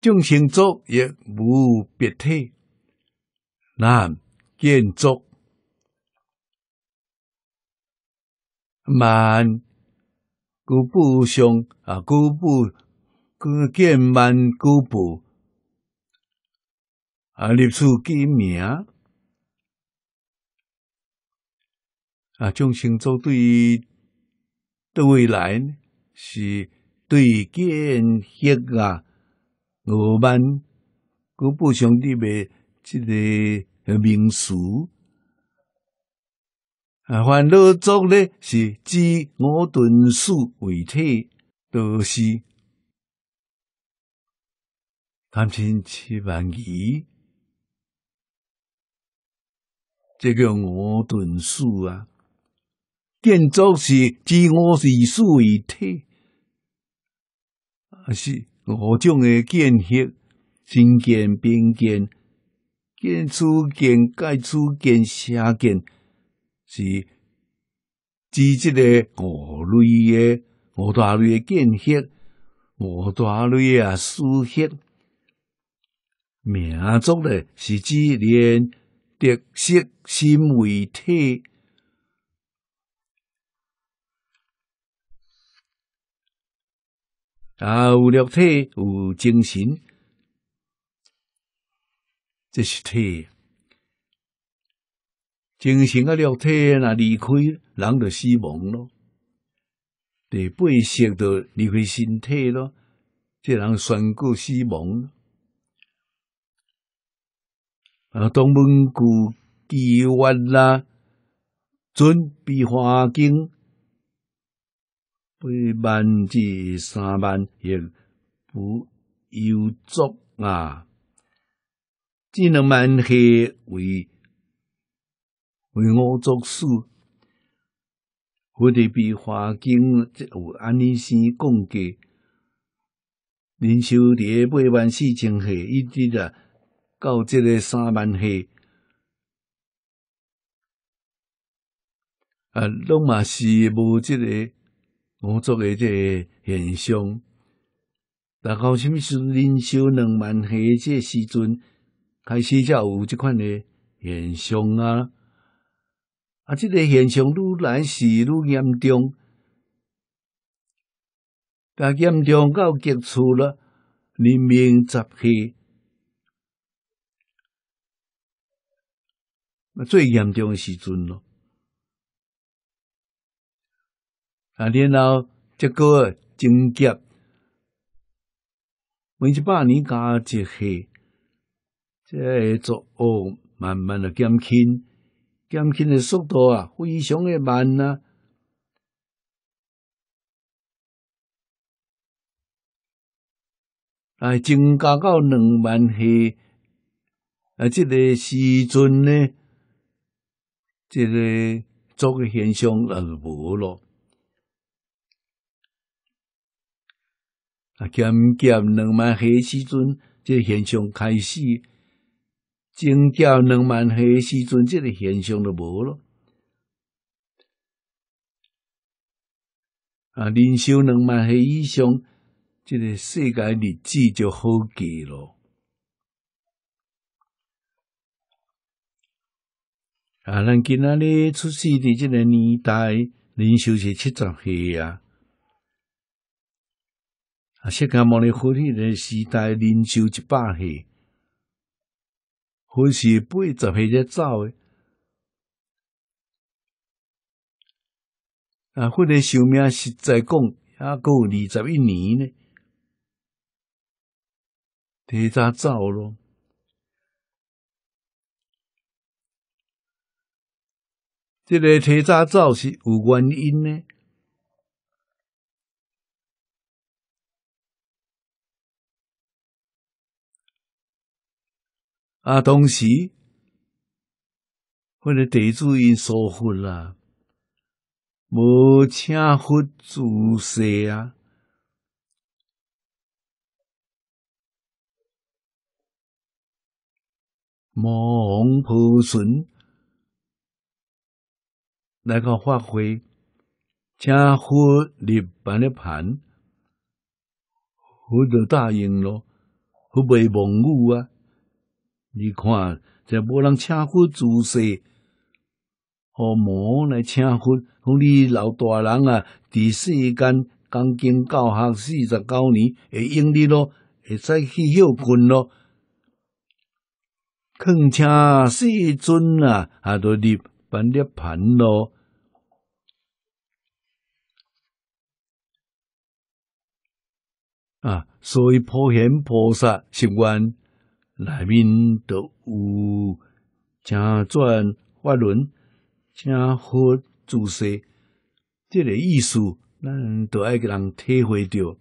众生族也无别体，那建筑。慢，古部上啊，古古见万古部啊，历史记名啊，众星座对倒未来是对见迄啊，五万古部上底诶，即个名词。啊，烦恼作咧是自我顿数为体，都是贪嗔痴慢疑，这叫我顿数啊，建筑是自我是数为体，啊是五种的建设：新建、边建、建筑、建盖、初建、下建。是，即个五类的五大类的建设，五大类啊，书写。民族咧是指连特色心为体，啊有肉体有精神，即是体。精神啊，肉体啊，离开人就死亡咯。第八识就离开身体咯，这人宣告死亡。啊，东门古计愿啦，准备花金，八万至三万也不由足啊，只能万黑为。为我作数，或者比华经即有安尼先讲过，年收伫个八万四千岁，一直啊到即个三万岁，啊，拢嘛是无即个我作个即个现象。那到甚物时，年收两万岁即时阵，开始才有即款个现象啊。啊！这个现象愈来是愈严重，甲严重到极处了人民，十岁。那最严重的时阵咯，啊，然后这个终结，每一百年加一岁，这作恶慢慢的减轻。减轻的速度啊，非常的慢啊！啊，增加到两万黑，啊，这个时阵呢，这个足个现象那是无咯。啊，减减两万黑时阵，这个、现象开始。增加两万岁时，阵这个现象就无咯。啊，人寿两万岁以上，这个世界日子就好过咯。啊，咱今仔日出世伫这个年代，人寿是七十岁啊。啊，世界末日后的时代，人寿一百岁。分是八十岁才走的，啊！他的寿命实在讲也过二十一年呢，提早走咯。这个提早走是有原因的。啊！当时或者地主因疏忽啦，无请佛助舍啊，忙破顺来个发挥，请佛立办了盘，佛就答应咯，佛未蒙误啊。你看，这无人请佛住世，和魔来请佛，讲你老大人啊，伫世间刚经教学四十九年，会用你咯，会使去休困咯，恳请世尊啊，下到入办点盘咯啊，所以普贤菩萨是观。内面都有正转法轮、正好注释，这个意思，咱都要给人体会到。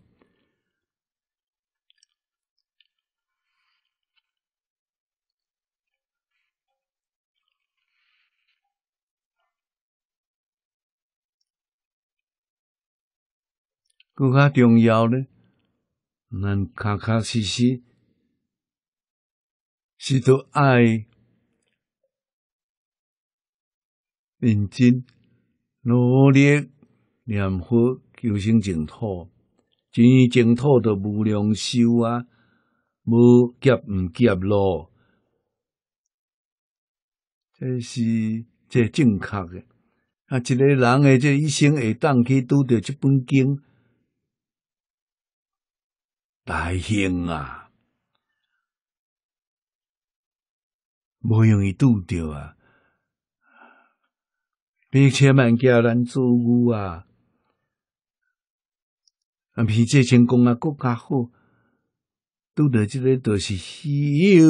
更加重要呢，咱踏踏实实。是着爱认真、努力、念佛、求生净土，真于净土的无量修啊，无夹、毋夹咯。这是这正确的。啊，一个人诶，这一生会当去拄着这本经，大幸啊！无容易拄着啊！汝千万家难做牛啊！啊，比这成功啊，国较好，拄着即个都是稀有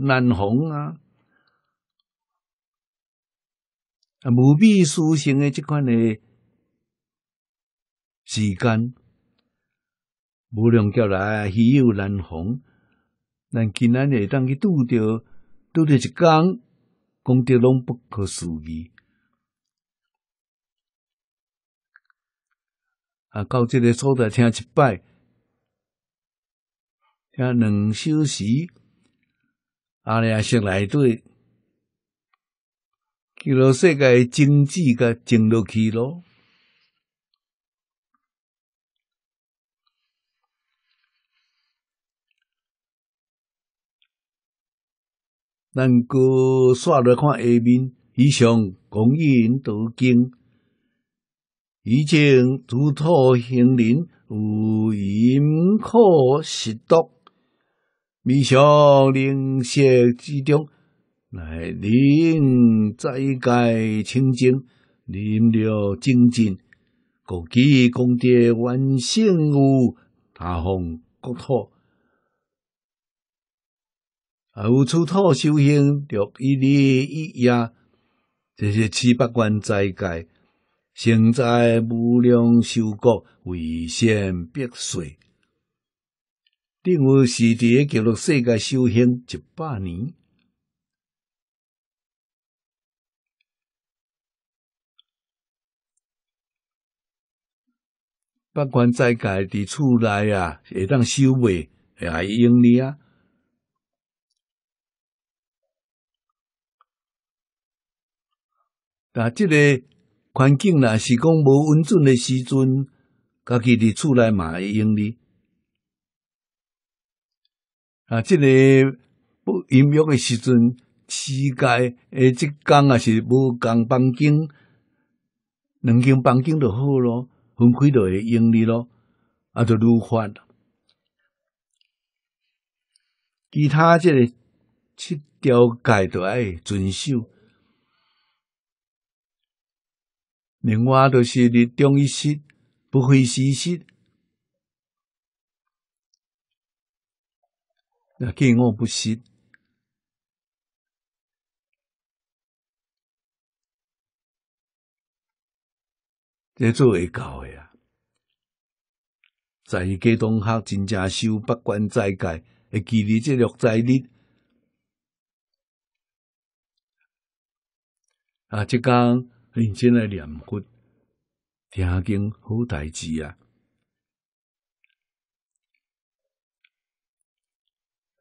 难逢啊！啊，无比殊胜诶，即款诶时间，无量叫来稀有难逢，咱今仔日当去拄着。拄得一天，讲得拢不可思议。啊，到即个所在听一摆，听两小时，阿连阿先来对，去录世界经济甲进落去咯。咱哥刷来看下面，以上供养道经，以前诸土行人有饮苦食毒，未向灵舍之中来领斋戒清净，念了精进，各具功德完胜有他方国土。啊，有出土修行六一六一呀，这些七八关斋戒，成在无量修国为善不衰，定乎是第一个入世界修行一百年。八关斋戒伫厝内啊，会当修未，也还用你啊？但即个环境若是讲无温存诶时阵，家己伫厝内嘛会用哩。啊，这个不音乐诶时阵，世界诶，即工啊是无共房间，两间房间就好咯，分开就会用哩咯，啊就愈发。其他即个七条界都爱遵守。另外，就是你中一些不会失失，那见我不失，这做会教的啊，在伊个同学真正受不管在界会记你这六在日啊，即工认真来念佛，听经好大事啊！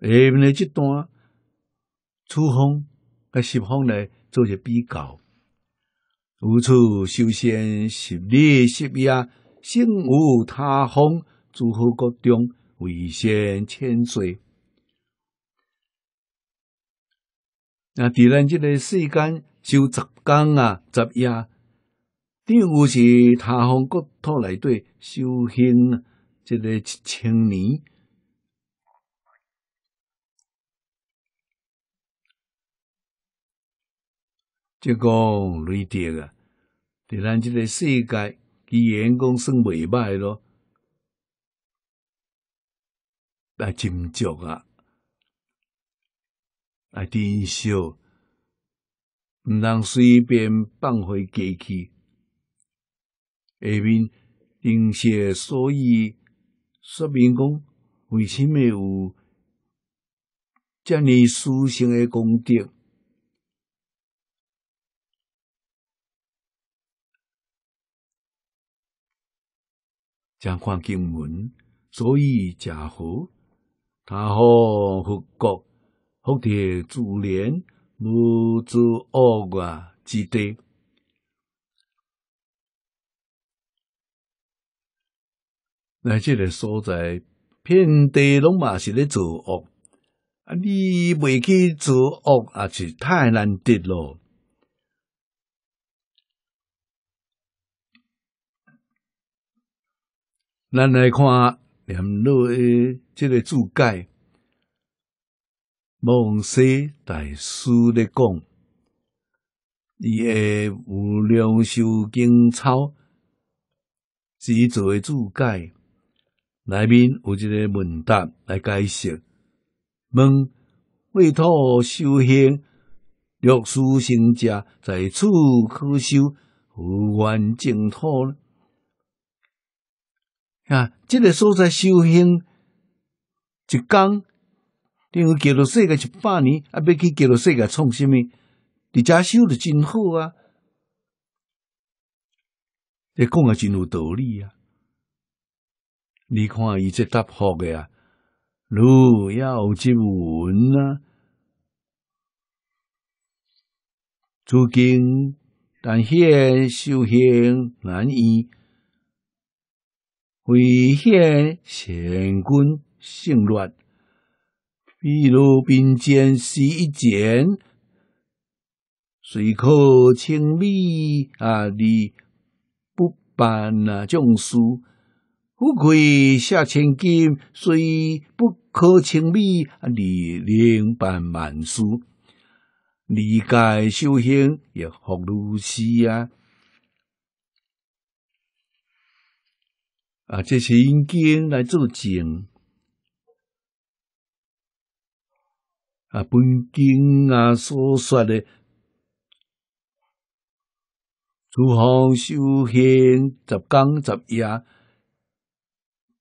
下面的这段，初风跟十方来做一比较，无处修仙，十力十业，心无他方，诸佛国中为先千岁。那在咱这个世间，休十工啊，十夜，等于是他方国土来对修行一个青年，结果雷掉啊！在咱这个世界，其员工算袂歹咯，来斟酌啊，来珍惜。毋通随便放回过去，下面并写所以说明讲，为什么有这么殊胜的功德？将看经文，所以家好，他好，福国，福铁，自然。无作恶过之地，那这个所在遍地拢嘛是咧作恶，啊，你袂去作恶也是太难得咯。咱来看念络诶，这个注解。孟西大师咧讲：“伊个无量寿经抄，只做注解，内面有一个问答来解释。问：为土修行，六畜行者在此可修无缘净土？啊，这个所在修行，一讲。”等于叫做世界一百年，啊，要去叫做世界创什么？你家修的真好啊！你讲的真有道理啊！你看伊这答复的啊，若要结婚啊，如今但现修行难易，危险乾坤性乱。比如兵谏是一件，虽可轻蔑啊，你不办那种事；富贵下千金，虽不可轻蔑啊，你能办万事。理解修行也好如是啊，啊，这是因经来做证。啊，本经啊所说的，诸方修行十工十夜，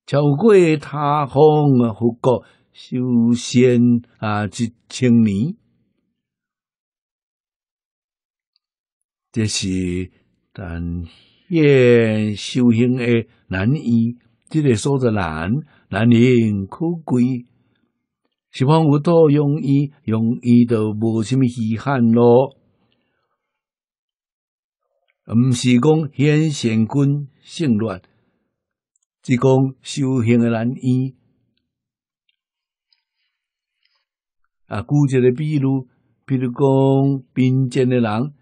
超过他方啊，佛国修行啊一千年，这是但现修行的难易，这个说着难，难念可贵。西方有多容易，容易就无什么稀罕咯。毋是讲显现军性乱，只讲修行嘅难易。啊，举一个比如，比如讲贫贱嘅人，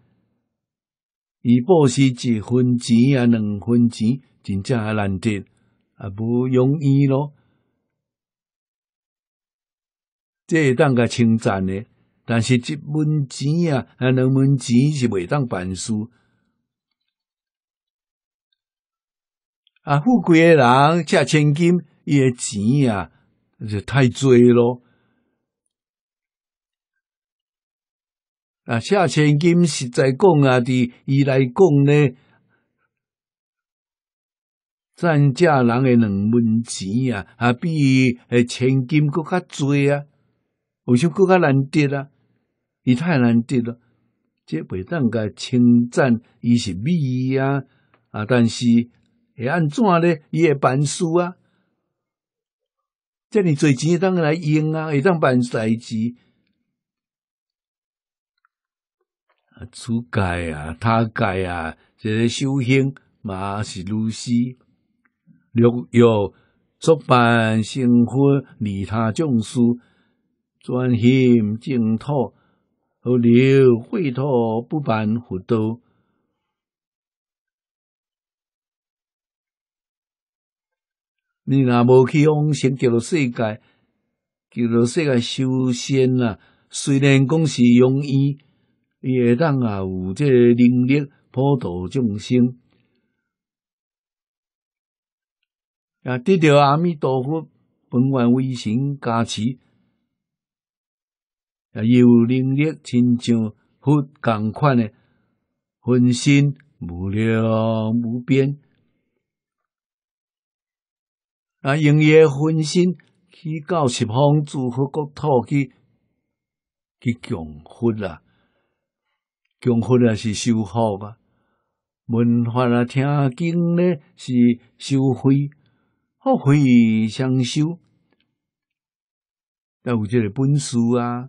伊博取一分钱啊，两分钱真正也难得，也无容易咯。这会当较称赞诶，但是一文钱啊，两文钱是袂当办事。啊，富贵诶人借千金，伊诶钱啊就太侪咯。啊，借千金实在讲啊伫伊来讲呢，赚嫁人诶两文钱啊，啊比诶千金搁较侪啊。为什么更加难得啊？伊太难得了，即袂当甲称赞伊是美啊！啊，但是会按怎咧？伊会办事啊，遮尔侪钱当来用啊，会当办代志啊，出界啊，他界啊，即个修行嘛是如是，若有作办生活，利他众生。专心净土，好留回头不办佛道。你若无去往成就世界，成就世界修仙啊。虽然讲是容易，伊会当也有个能力普度众生啊。得到阿弥陀佛，本愿微神加持。啊，有能力亲像佛同款诶，分身无量无边。啊，用伊诶分身去到十方诸佛国土去去降佛啦，降佛也是修福啊。文法啊，听经咧是修慧，福慧双修。要有即个本事啊。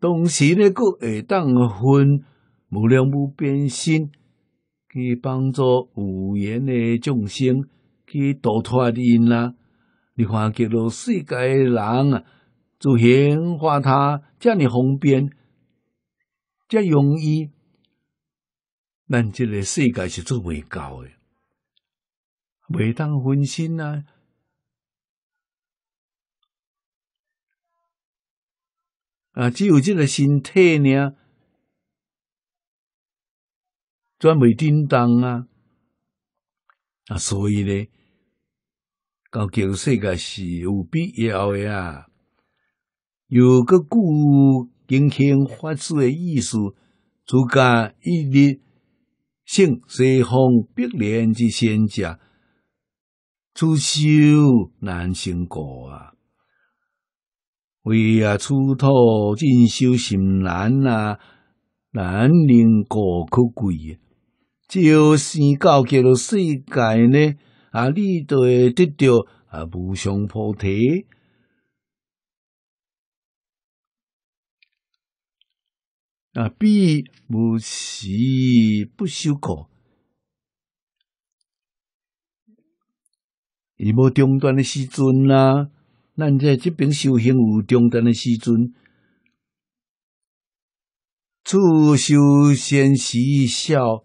当时咧，佫会当分无量无边心，去帮助有缘的众生，去度脱因人啦。你看，叫做世界人啊，就喜欢他，这尔方便，这容易。咱即个世界是做袂到的，袂当分心啊。啊，只有这个身体呢，转袂叮当啊！啊，所以呢，教教世界是有必要的啊。有个固今天发枝的意思，助加一日胜十方百联之仙家，助修难行果啊！为啊，出头进修心难啊，难能可可贵。只要是到极乐世界呢，啊，你就会得到啊，无上菩提啊，必无时不修口，伊无中断的时阵啊。咱在这边修行有中断的时阵，处修仙时少，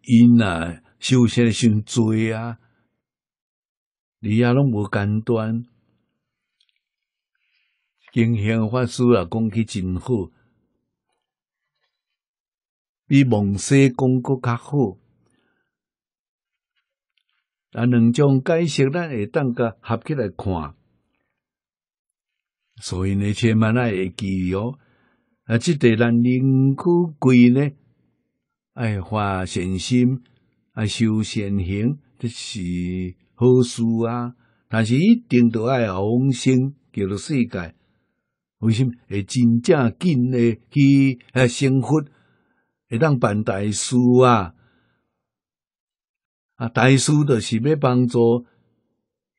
因啊修仙的心多啊，你也拢无间断，经常发师啊，讲去真好，比某西功搁较好。啊，两种解释咱会当个合起来看，所以呢，千万爱会记哦。啊，即个咱宁可贵呢，爱化善心，爱修善行，这是好事啊。但是一定都爱往生，叫做世界，为什么？会真正紧诶去啊生活，会当办大事啊。啊！大师就是要帮助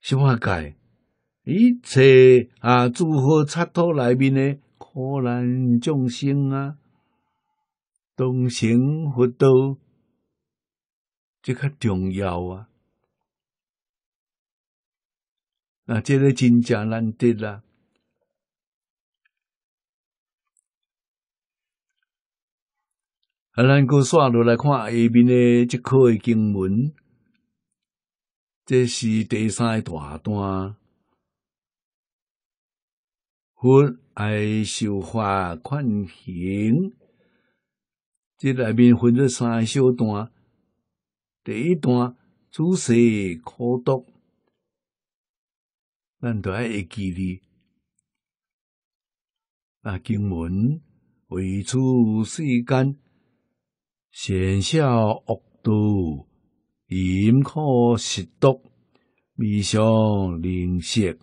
什化界？一切啊！诸佛刹土内面的苦难众生啊，同行佛道，这较重要啊！那这个真正难得啦！啊，咱过刷落来看下面的这诶经文。这是第三大段，佛爱受法款行，这里面分成三个小段。第一段，主邪可读，咱都爱会记哩。那经文为出世间，显效恶道。饮苦食毒，味香凝色。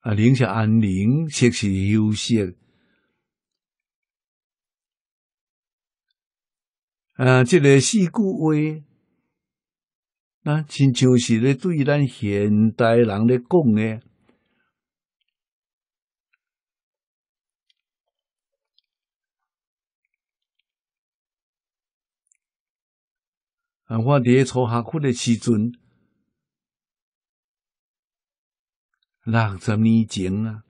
啊，凝是安宁，色是休息。啊，这个四句话，那亲像是咧对咱现代人咧讲诶。啊，我伫咧初下佛的时阵，六十年前啊，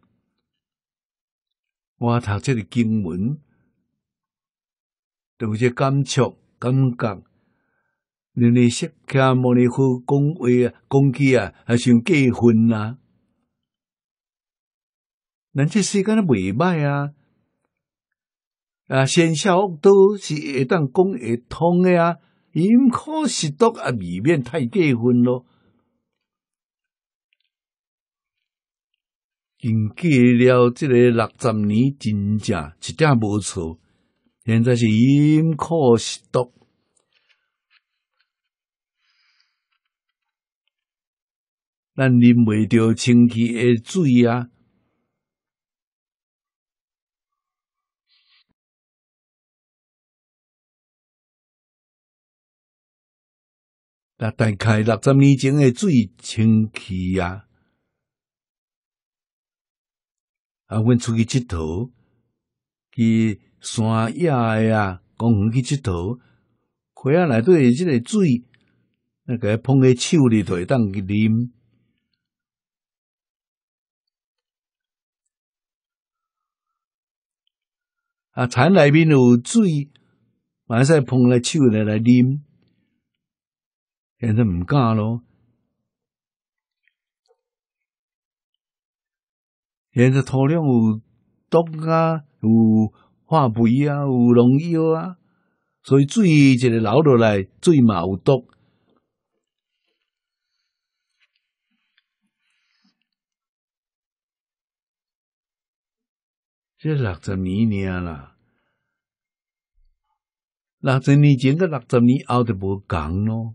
我读这个经文，有这感触、感觉，人哋识听莫尼好讲话啊、讲起啊，还是过分啊。咱这世间啊，未歹啊，啊，上下都是会当讲会通的啊。饮苦食毒也未免太过分咯。经过了这个六十年，真正一点无错。现在是饮苦食毒，咱啉袂着清气诶水啊。那大概六十年前的水清气啊。啊，阮出去佚佗，去山野的啊，公园去佚佗，溪啊内底诶即个水，那个捧下手的都可当去啉。啊，田内面有水，晚上捧来手来来啉。现在唔敢咯，现在土壤有毒啊，有化肥啊，有农药啊，所以水一个流落来，水嘛有毒。即六十年呢啦，六十年前跟六十年后就无同咯。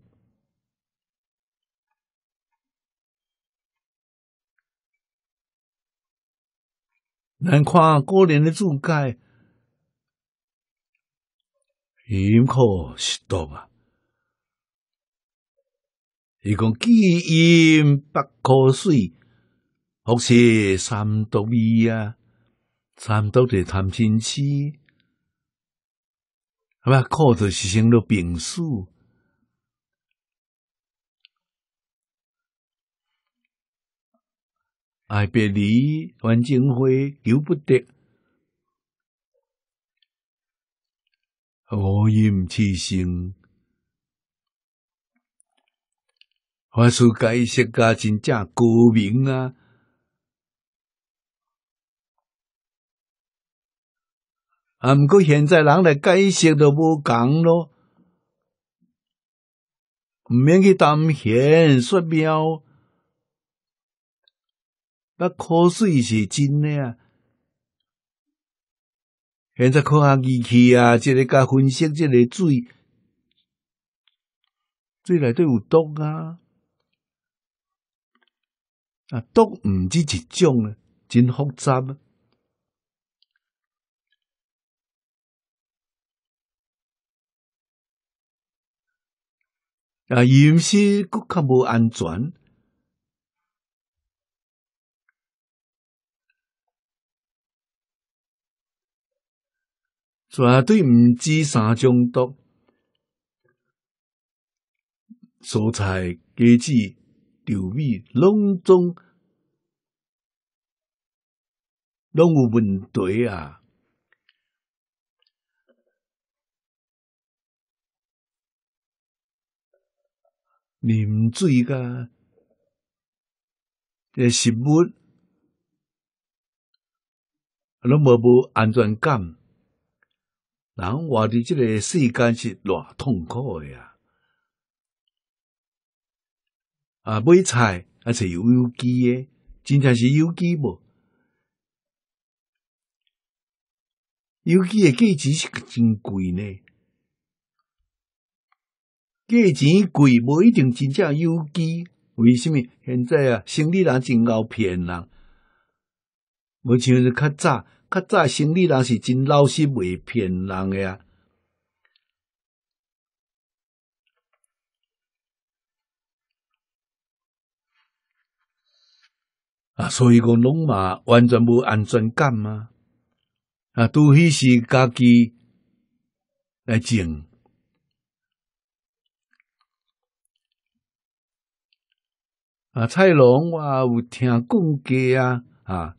咱看古人的注解，因果是多啊！伊讲既因不可水，或是三毒味啊，三多的贪亲戚，啊，苦靠，就是生了病死。爱别离，断金辉，求不得，五阴炽盛。法师解释，家真正高明啊！啊，毋过现在人来解释都无讲咯，唔免去担心，说妙。那科水是真嘞啊！现在科学仪器啊，这个加分析，这个水，水内底有毒啊！啊，毒唔止一种啊，真复杂啊！啊，饮食更较无安全。绝对唔止三种毒，蔬菜、鸡子、调味、拢种拢有问题啊！啉水噶，诶，食物拢无无安全感。人活伫即个世间是偌痛苦诶啊！啊，买菜啊是有有机诶，真正是有机无？有机诶价钱是真贵呢。价钱贵无一定真正有机，为什么？现在啊，生意人真够骗人，无像你较早。较早生理人是真老实，袂骗人诶啊！啊，所以讲，拢嘛完全无安全感嘛！啊，拄迄是家己来种啊。菜农啊，有听讲过啊啊！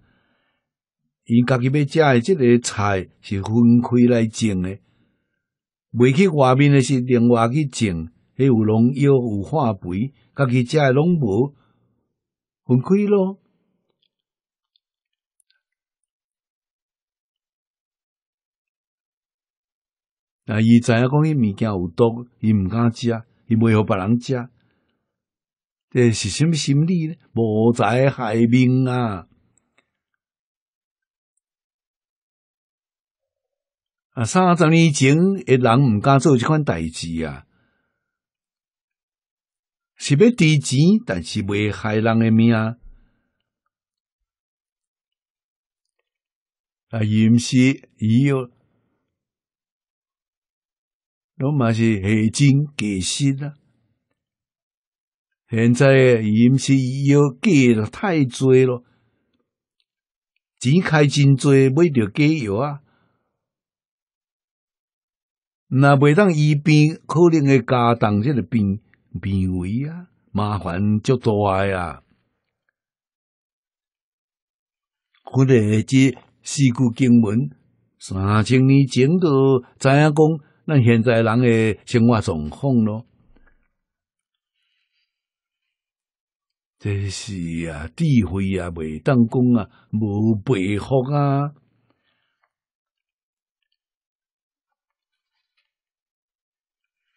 因家己要食诶，即个菜是分开来种诶，未去外面诶，是另外去种，迄有农药有化肥，家己食诶拢无分开咯。啊，伊知影讲迄物件有毒，伊毋敢食，伊未互别人食，这是什么心理呢？无财害命啊！啊，三十年前，诶人毋敢做即款代志啊，是要提钱，但是未害人诶命啊。啊，饮食伊要，拢嘛是很精假省啊。现在盐市要给咯太济咯，钱开真济，买着假药啊。那袂当医病，可能会加重即个病病危啊，麻烦足大啊啊！看下即四句经文，三千年前都知影讲咱现在人的生活状况咯。这是啊，智慧啊，袂当讲啊，无背福啊。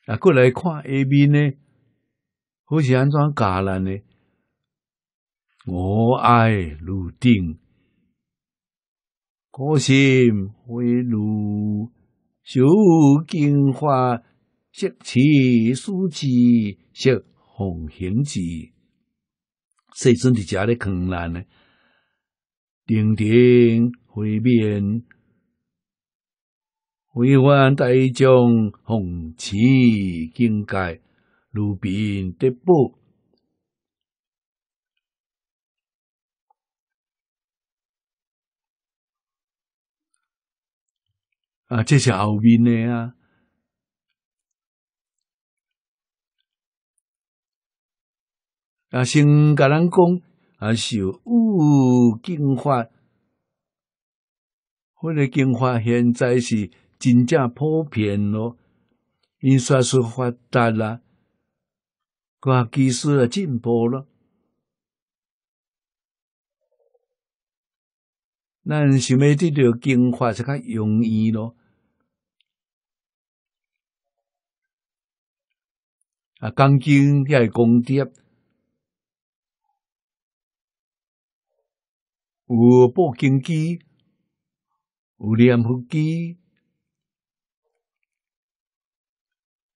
啊，过来看下面呢，好似安装教栏呢。我爱庐顶，高心飞如小金花，石青书枝，石红行子，细准伫遮咧困难呢？定定会边。为阮大将红旗境界，路边的步啊，这是后面的啊！啊，先甲咱讲，啊，是有进化，或者进化现在是。真正普遍咯，印刷术发达啦，各技术也进步咯。咱想要这条经法就较容易咯。啊，钢筋要系工铁，有布经机，有练腹机。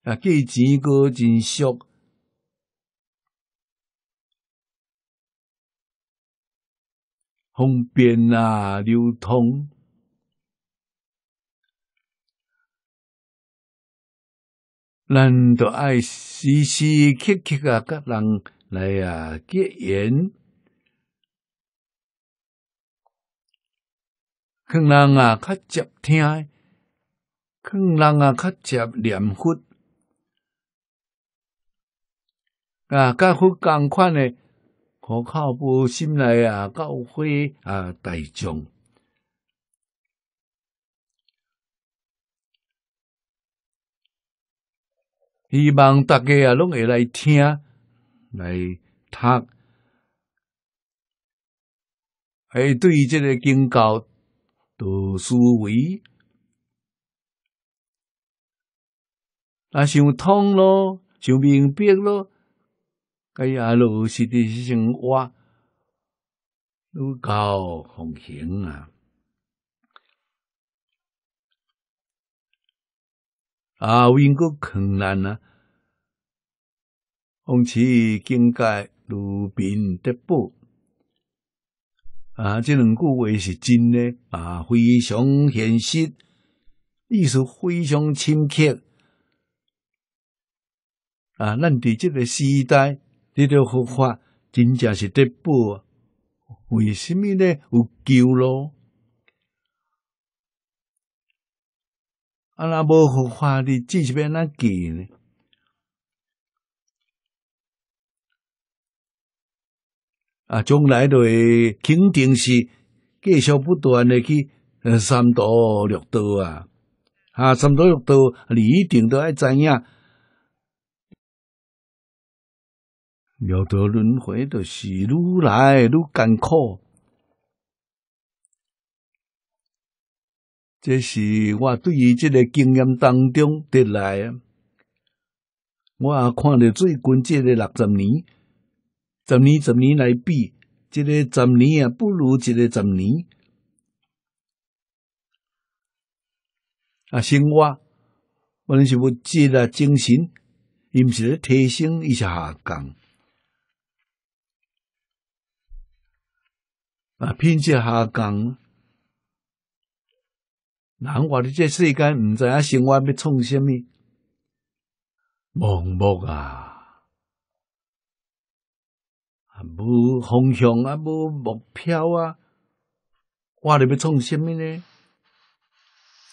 啊，计钱个真俗，方便啊，流通。咱着爱时时刻刻啊，甲人来啊结缘，看人啊较接听，看人啊较接念佛。啊！甲父同款诶，可靠、无心来啊！教会啊，大众，希望大家啊拢会来听、来读，会对即个经教多思维，来想通咯，想明白咯。该亚罗是滴，我，种哇，如高风行啊！啊，因果困难啊！风慈境界如冰得宝啊！这两句话是真诶，啊，非常现实，意思非常深刻啊！咱伫这个时代。你著佛法，真正是得报啊！为什么呢？有救咯！啊，那无佛法你继是变哪记呢？啊，将来就肯定是继续不断的去呃，三多六道啊！啊，三多六道，你一定都爱知影。了得轮回，就是愈来愈艰苦。这是我对于这个经验当中得来啊。我也看到最近这个六十年，十年、十年来比，这个十年啊不如一个十年。啊，生活无论是物质啊、精神，伊毋是咧提升，伊是下降。啊，品质下降，难话你这世间毋知影生活要创什么？盲目啊，啊无方向啊，无目标啊，话你要创什么呢？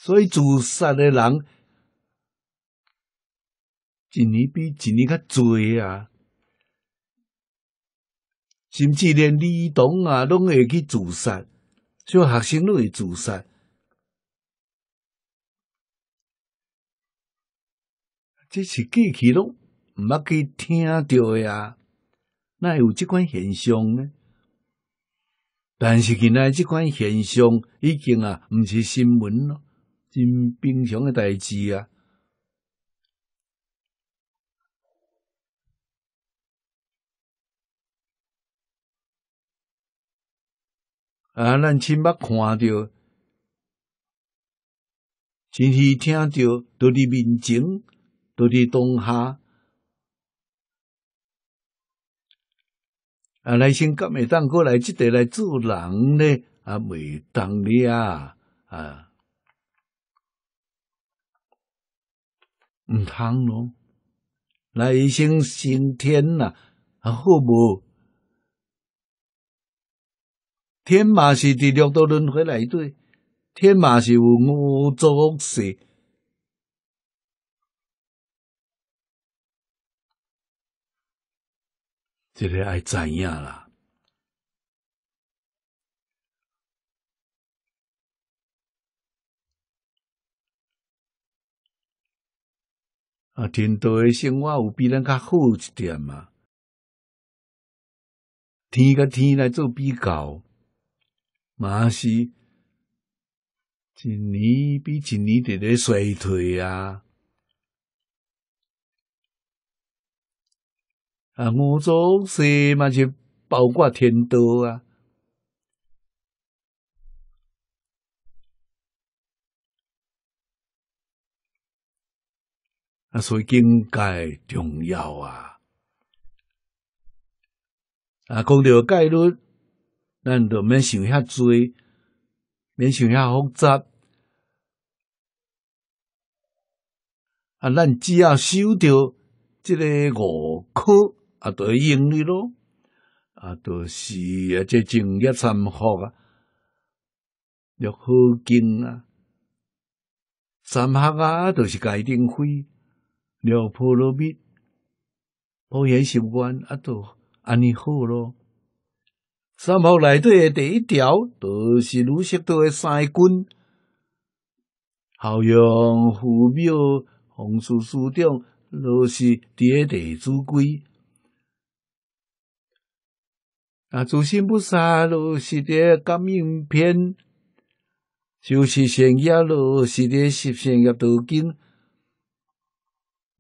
所以自杀的人，一年比一年较侪啊。甚至连儿童啊，拢会去自杀，小学生都会自杀，这是过去咯，毋捌去听到啊，哪有即款现象呢？但是现在即款现象已经啊，毋是新闻咯，真平常诶代志啊。啊！咱亲目看到，真是听到，都伫面前，都是当下。啊！内心甲未当过来，即地来做人呢，啊未当的啊！啊，毋通咯！内心先天啦、啊，好无？天马是伫六道轮回内底，天马是有五种色，这个爱知影啦。啊，天道的生活有比咱较好一点嘛？天甲天来做比较。嘛是，一年比一年伫咧衰退啊！啊，五洲四嘛是包括天道啊！啊，所以境界重要啊！啊，讲调概率。咱就免想遐多，免想遐复杂。啊，咱只要修着即个五科，啊，就用利咯。啊，著是啊，这正业参福啊，六和经啊，三学啊，著是戒定慧，了波罗蜜，普贤习惯，啊，都安尼好咯。三宝内底诶第一条，就是儒释道诶三军，后阳、佛庙、红寺、寺庙，都是第一条祖规。啊，自信不杀，就是第感应篇；，修持善业，就是第十善业道经。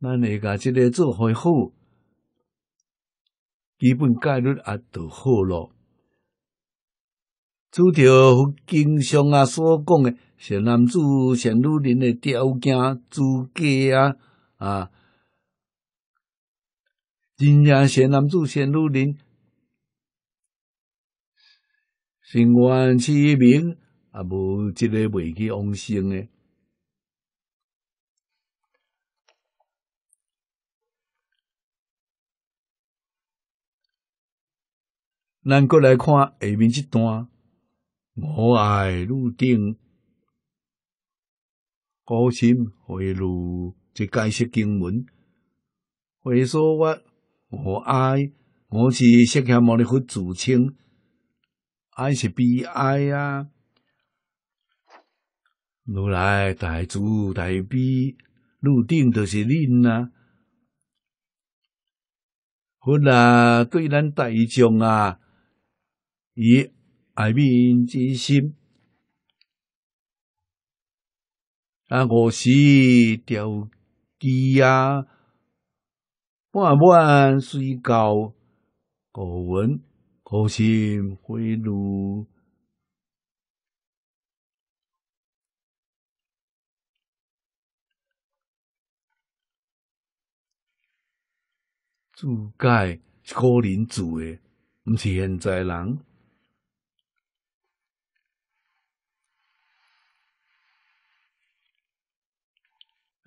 咱会甲即个做会好，基本概率也著好咯。拄着佛经上啊所讲诶，善男子、善女人诶条件、资格啊，啊，真正善男子、善女人，成元气名也无一个未去往生诶。咱过来看下面一段。我爱如定，高心回如，这解释经文。回说我我爱，我是释迦牟尼佛自称，爱是悲爱啊。如来大慈大悲，汝定就是恁啊。佛啊，对咱大众啊，以爱民之心，啊！五时调机啊，半半睡高，古文古心回炉，自盖一个人住的，是现在人。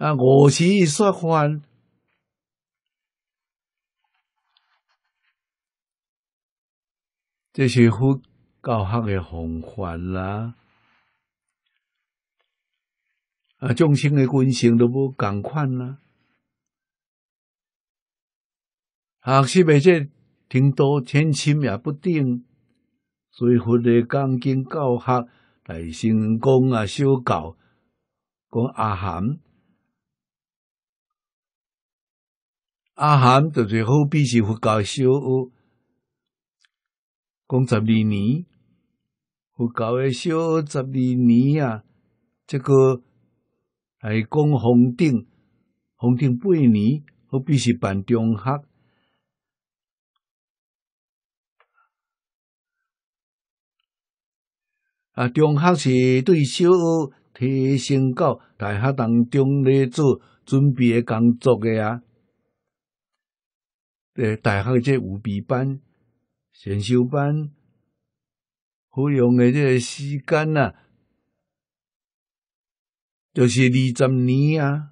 啊！五时说宽，这是佛教学的方范啦。啊，众生的根性都不共款啦。学习的这挺多，千千也不定，所以佛的钢筋教学来新讲啊，修教讲阿含。阿含就最好比是佛教小学，讲十二年。佛教诶小学十二年啊，这个还讲红顶红顶八年，好比是办中学。啊，中学是对小学提升到大学当中咧做准备诶工作诶啊。对大学即五 B 班、选修班，好用诶，即个时间啊，就是二十年啊。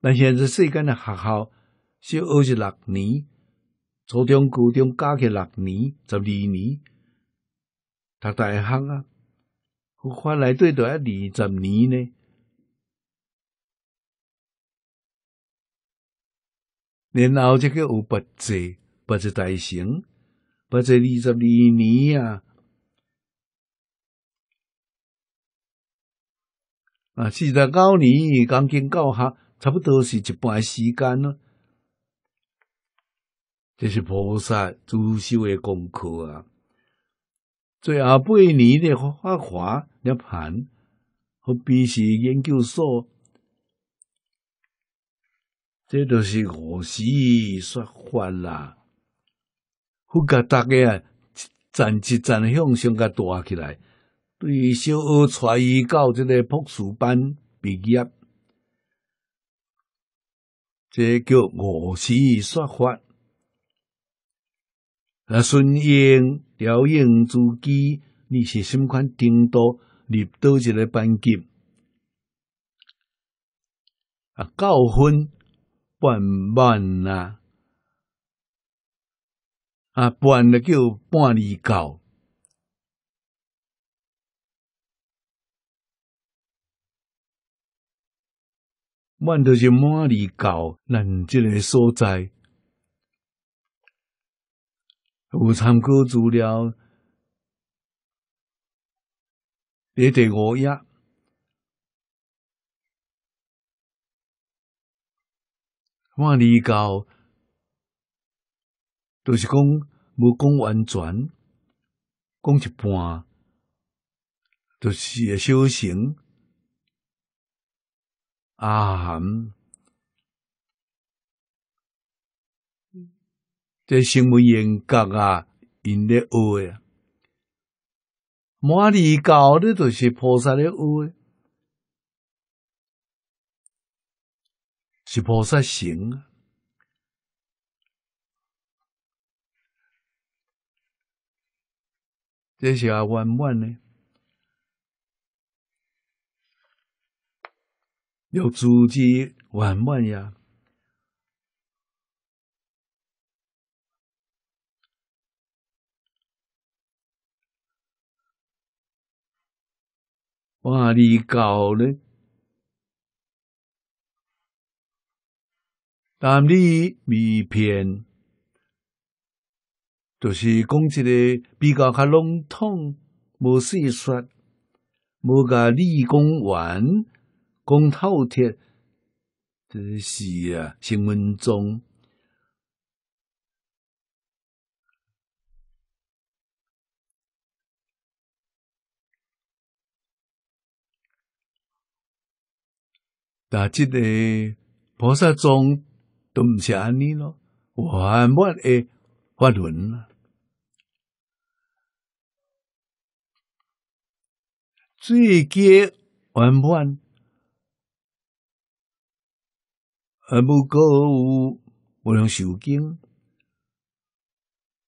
那现在世间诶学校是二十六年，初中、高中加起六年、十二年，读大学啊，发来最多一二十年呢。然后这个有八岁，八百大生，八百二十二年啊，啊，四十九年刚进教校，差不多是一半时间了。这是菩萨主修的功课啊。最后八年呢，发华涅盘，好，便是研究所。这都是五时说法啦，副甲大家啊，一站一站的向上个大起来。对于小学、初一到这个博士班毕业，这叫五时说法。啊，顺应、调应自己，你是心宽程度入到一个班级啊，高分。半万啊。啊，半的叫半里高，万就是万里高。咱即个所在有参考资料，你得我呀。摩尼教就是讲要讲完全，讲一半，就是个修行。啊，这行为严格啊，因咧学呀。摩尼教咧都是菩萨咧学。是菩萨行这是阿圆满呢，要自己圆满呀，哇，你搞呢？但你未骗，就是讲一个比较较笼统，无细说，无甲立功完，讲透彻，这是啊，新闻中。但这个菩萨中。都唔是安尼咯，圆满诶法轮啦。最佳圆满，啊，不过有无良受精，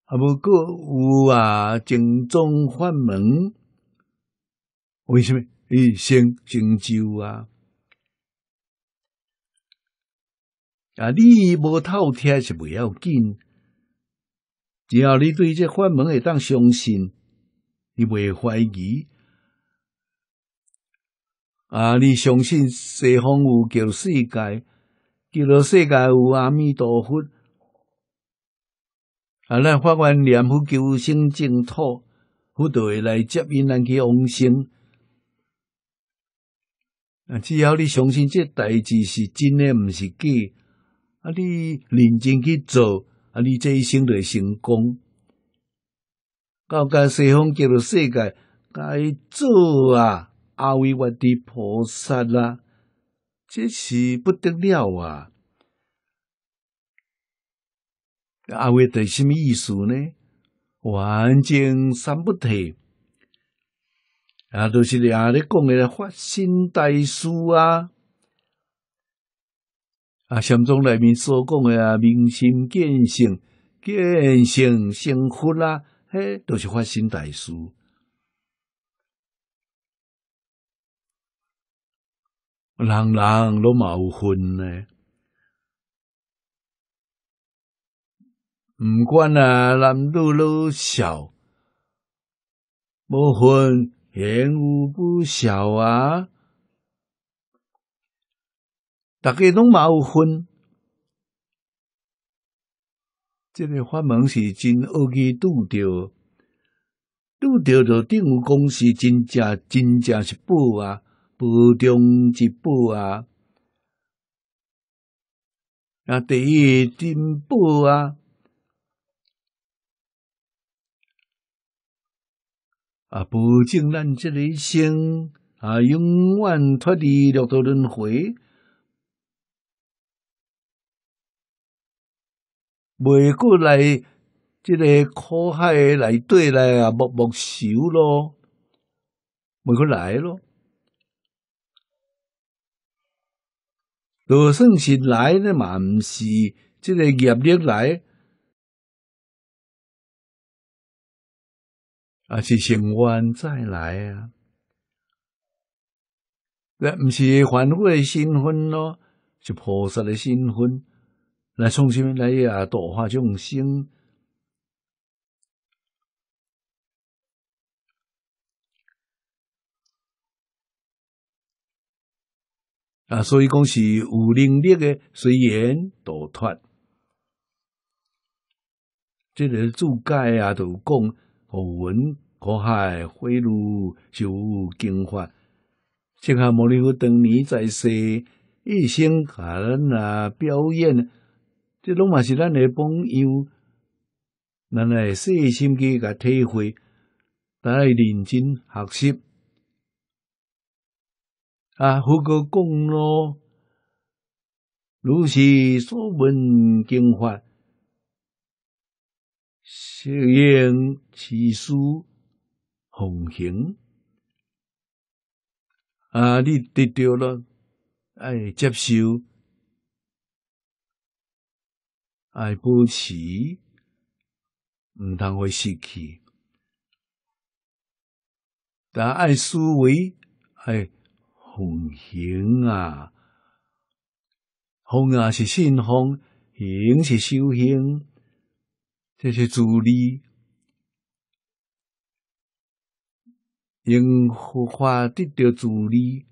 啊，不过有啊正宗法门，为什么？伊先成就啊。啊！你无透听是袂要紧，只要你对这法门会当相信，你袂怀疑。啊！你相信西方有救世界，救了世界有阿弥陀佛。啊！咱法官念佛求生净土，佛会来接引咱去往生。啊！只要你相信这代志是真诶，毋是假。啊！你认真去做，啊！你这一生就会成功。到各西方极乐世界，该做啊！阿唯我的菩萨啦，这是不得了啊！阿唯的什么意思呢？完全三不提。啊，都是像你讲的发心大士啊。啊，禅宗内面所讲诶啊，明心见性、见性成佛啦，嘿，都是发生大事。人人拢嘛有份呢，毋管啊，男女老少，无分年有不孝啊。大家拢嘛有分，这个法门是真恶意拄着，拄着到等于讲是真正、真正是宝啊，宝中之宝啊，啊第一进步啊，啊保证咱这一生啊永远脱离六道轮回。未过来，即个苦海内底来啊，默默修咯，未过来咯。罗算是来呢嘛？毋是即个业力来，啊是成愿再来啊。那毋是凡夫的新婚咯，是菩萨的新婚。来从什么？来也度化众生啊！所以讲是有能力的随缘度脱。这个注解啊，都讲：好文、好海、慧如、修经、法。正合摩利佛当年在世，一心给啊表演。这拢嘛是咱诶榜样，咱来细心去甲体会，来认真学习啊！佛哥讲咯，如是所闻经法，适应持书奉行啊！你得到了，爱接受。爱保持，毋通会失去；但爱思维，爱奉行啊，奉啊是信奉，行是修行，这是自力，用佛法得到助力，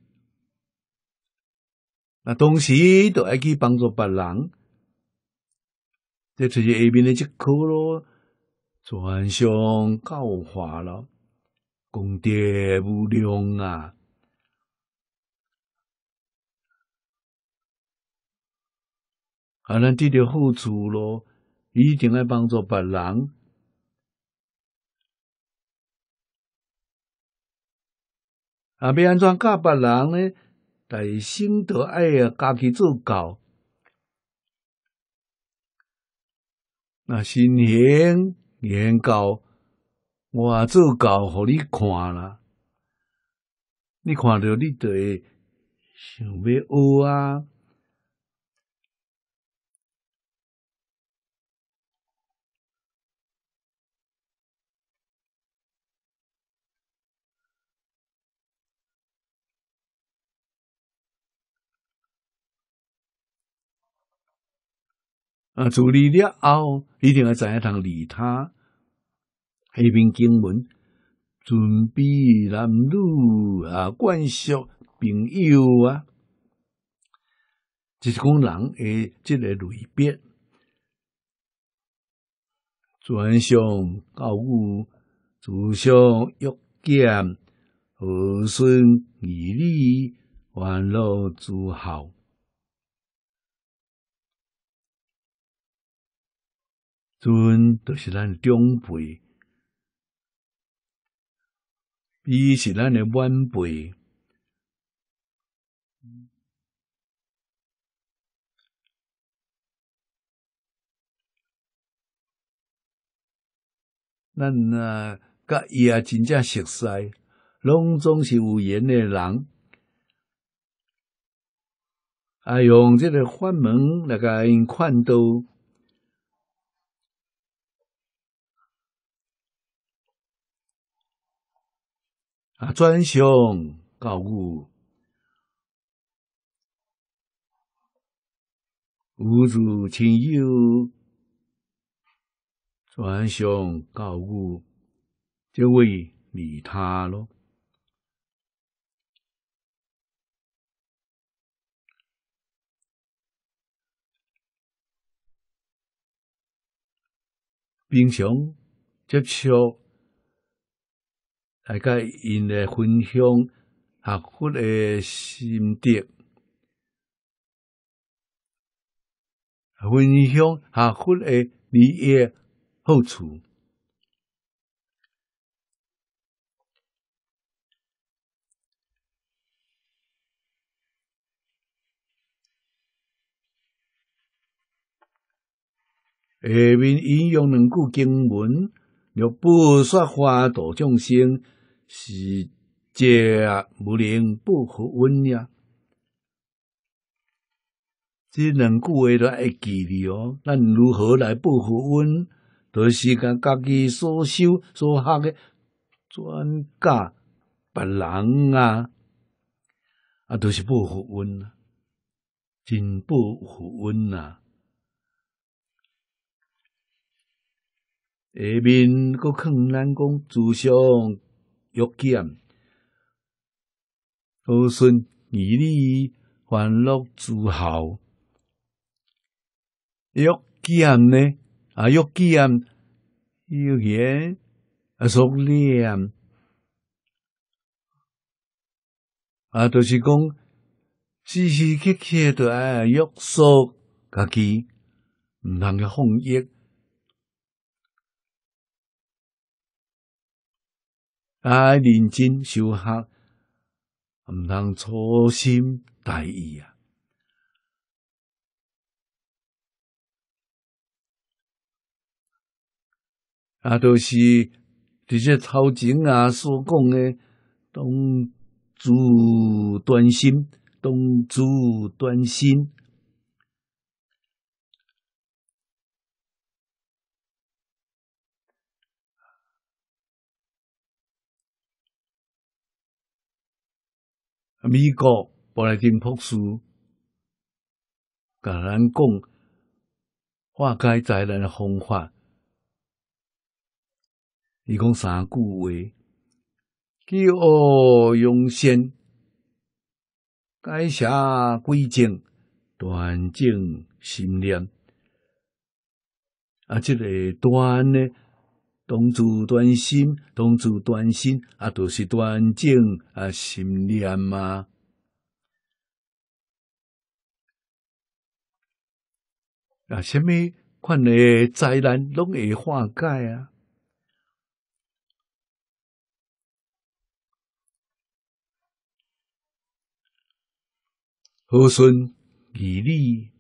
那同时都要去帮助别人。在出是下面咧，就科咯，转向教化咯，功德无量啊！啊，咱得到好处咯，一定要帮助别人。啊，要安怎教别人咧？在心爱要家己做教。那新年年糕，我做糕互你看啦。你看到你就会想要学啊。啊，处理了后，一定要再一趟理他那篇经文，准备男女啊，关系朋友啊，这是讲人诶，这个类别，尊兄教育，祖兄约见，儿孙儿女，欢乐自豪。尊都是咱长辈，伊是咱的晚辈，咱啊甲伊啊真正熟悉，拢总是有缘的人。啊，用即个法门来甲因劝导。啊，专兄告武，吾主亲友，专兄告武就为理他了。兵兄，接受。大家因来分享学佛的心得，分享学佛的利益好处。下面引用两句经文。若不说法度众生，是皆无能报佛恩呀。这两句话都会记哩哦。咱如何来报佛恩？都是甲家己所修所学的转嫁别人啊，啊，都是报佛恩啊，真报佛恩呐。下面佫劝咱讲自相约见，子孙儿女欢乐自豪。约见呢？啊，约见言啊，熟念啊，就是讲时时刻刻都爱约束家己，唔通去放逸。啊，认真修学，毋通粗心大意啊！啊，就是这些头前啊所讲诶，当主端心，当主端心。美国布莱金博士甲咱讲化解灾难的方法，伊讲三句话：，积恶扬善、改邪归正、端正心念。啊，这个端呢？当住断心，当住断心，啊，都是断正啊心念嘛。啊，什么款诶灾难，拢会化解啊。和顺、仪礼，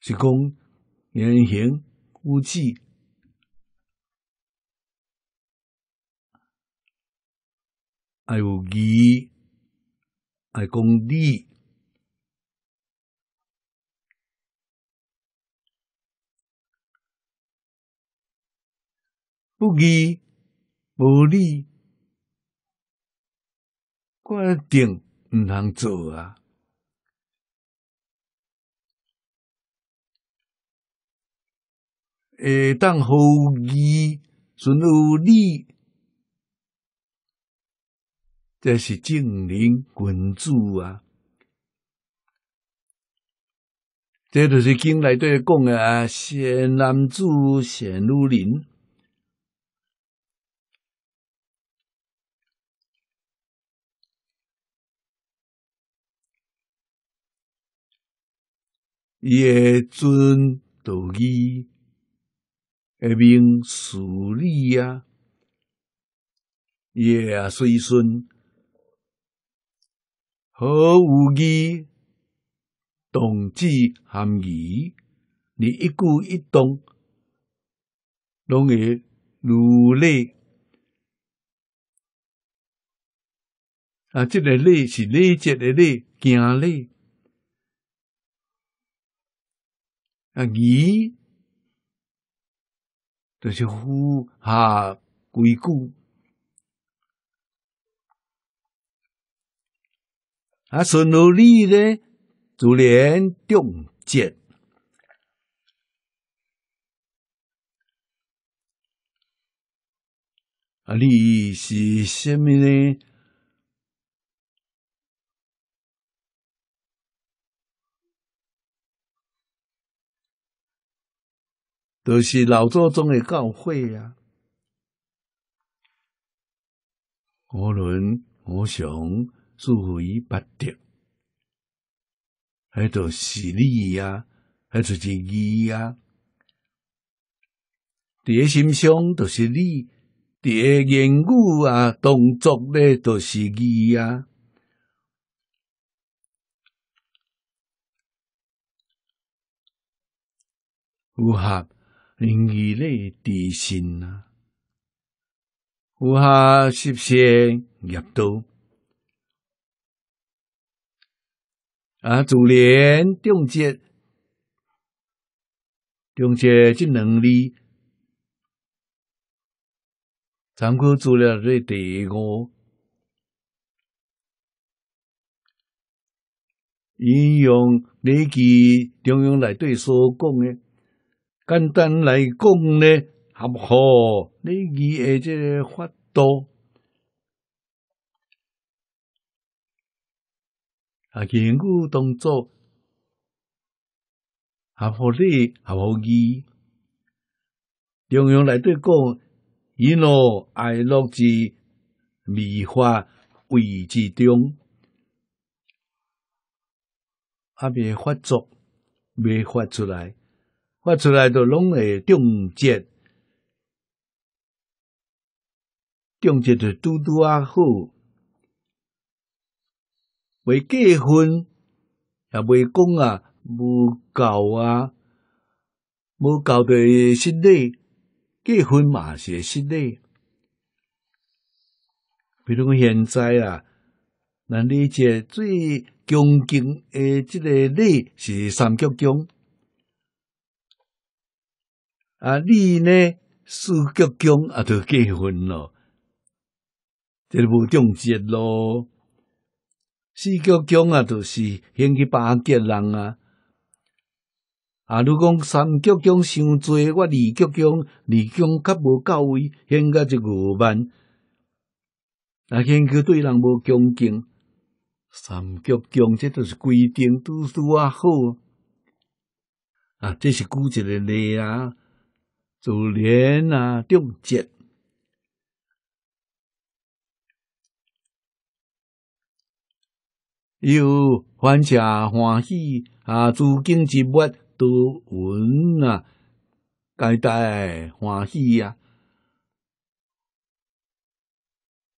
是讲言行、五戒。爱义爱公理。不义无理，规定毋通做啊！诶，当好义，顺有理？这是正人君子啊！这就是经内底讲啊，善男子、善女人也尊道义，也名事理啊，也随顺。何无义动之含义？你一顾一动，拢会努力。啊，这个力是累积的力，劲力。啊，义就是呼下规矩。啊，顺路你呢？自然中节。啊，你是什么呢？就是老祖宗的教诲啊。无论我想。注意不得。还著是你啊，还就是伊啊。第一心相就是你，第一言语啊，动作咧就是伊啊。符合人类之信啊，符合十善业道。啊！主连中节、中节这两字，咱古做了这第一个用，你去中央来对所讲呢？简单来讲呢，合合你二这法多。啊，坚固动作，合乎理，合乎义。中央来对讲，喜怒哀乐之未化谓之中。阿未发作，未发出来，发出来的拢会冻结，冻结的嘟嘟啊好。未结婚也未讲啊，无教啊，无教的室内结婚嘛，是室内。比如现在啊，那你这最恭敬的这个礼是三鞠躬啊，礼呢四鞠躬啊，就结婚了，这就无冻结咯。四角奖啊，就是先去巴结人啊。啊，如果三角奖伤做，我二角奖、二奖较无到位，先个就五万。啊，先去对人无恭敬。三角奖这都是规定，都拄啊好。啊，这是举一个例啊，就连啊，中介。又欢笑欢喜啊，诸根植物都闻啊，皆带欢喜啊。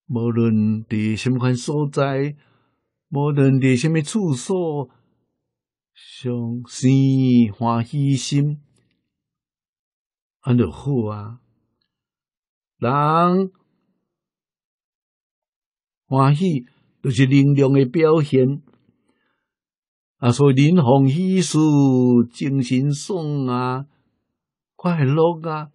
无论伫什么款所在，无论伫什么处所，相思欢喜心，安乐好啊。人欢喜。就是能量的表现啊，所以人欢喜事，精神爽啊，快乐啊，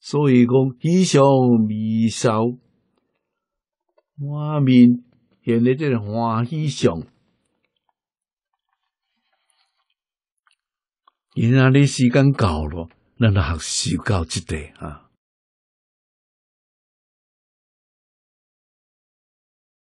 所以讲喜上眉梢，满面现在这种欢喜相。今那的时间到了，咱那学习到即得啊。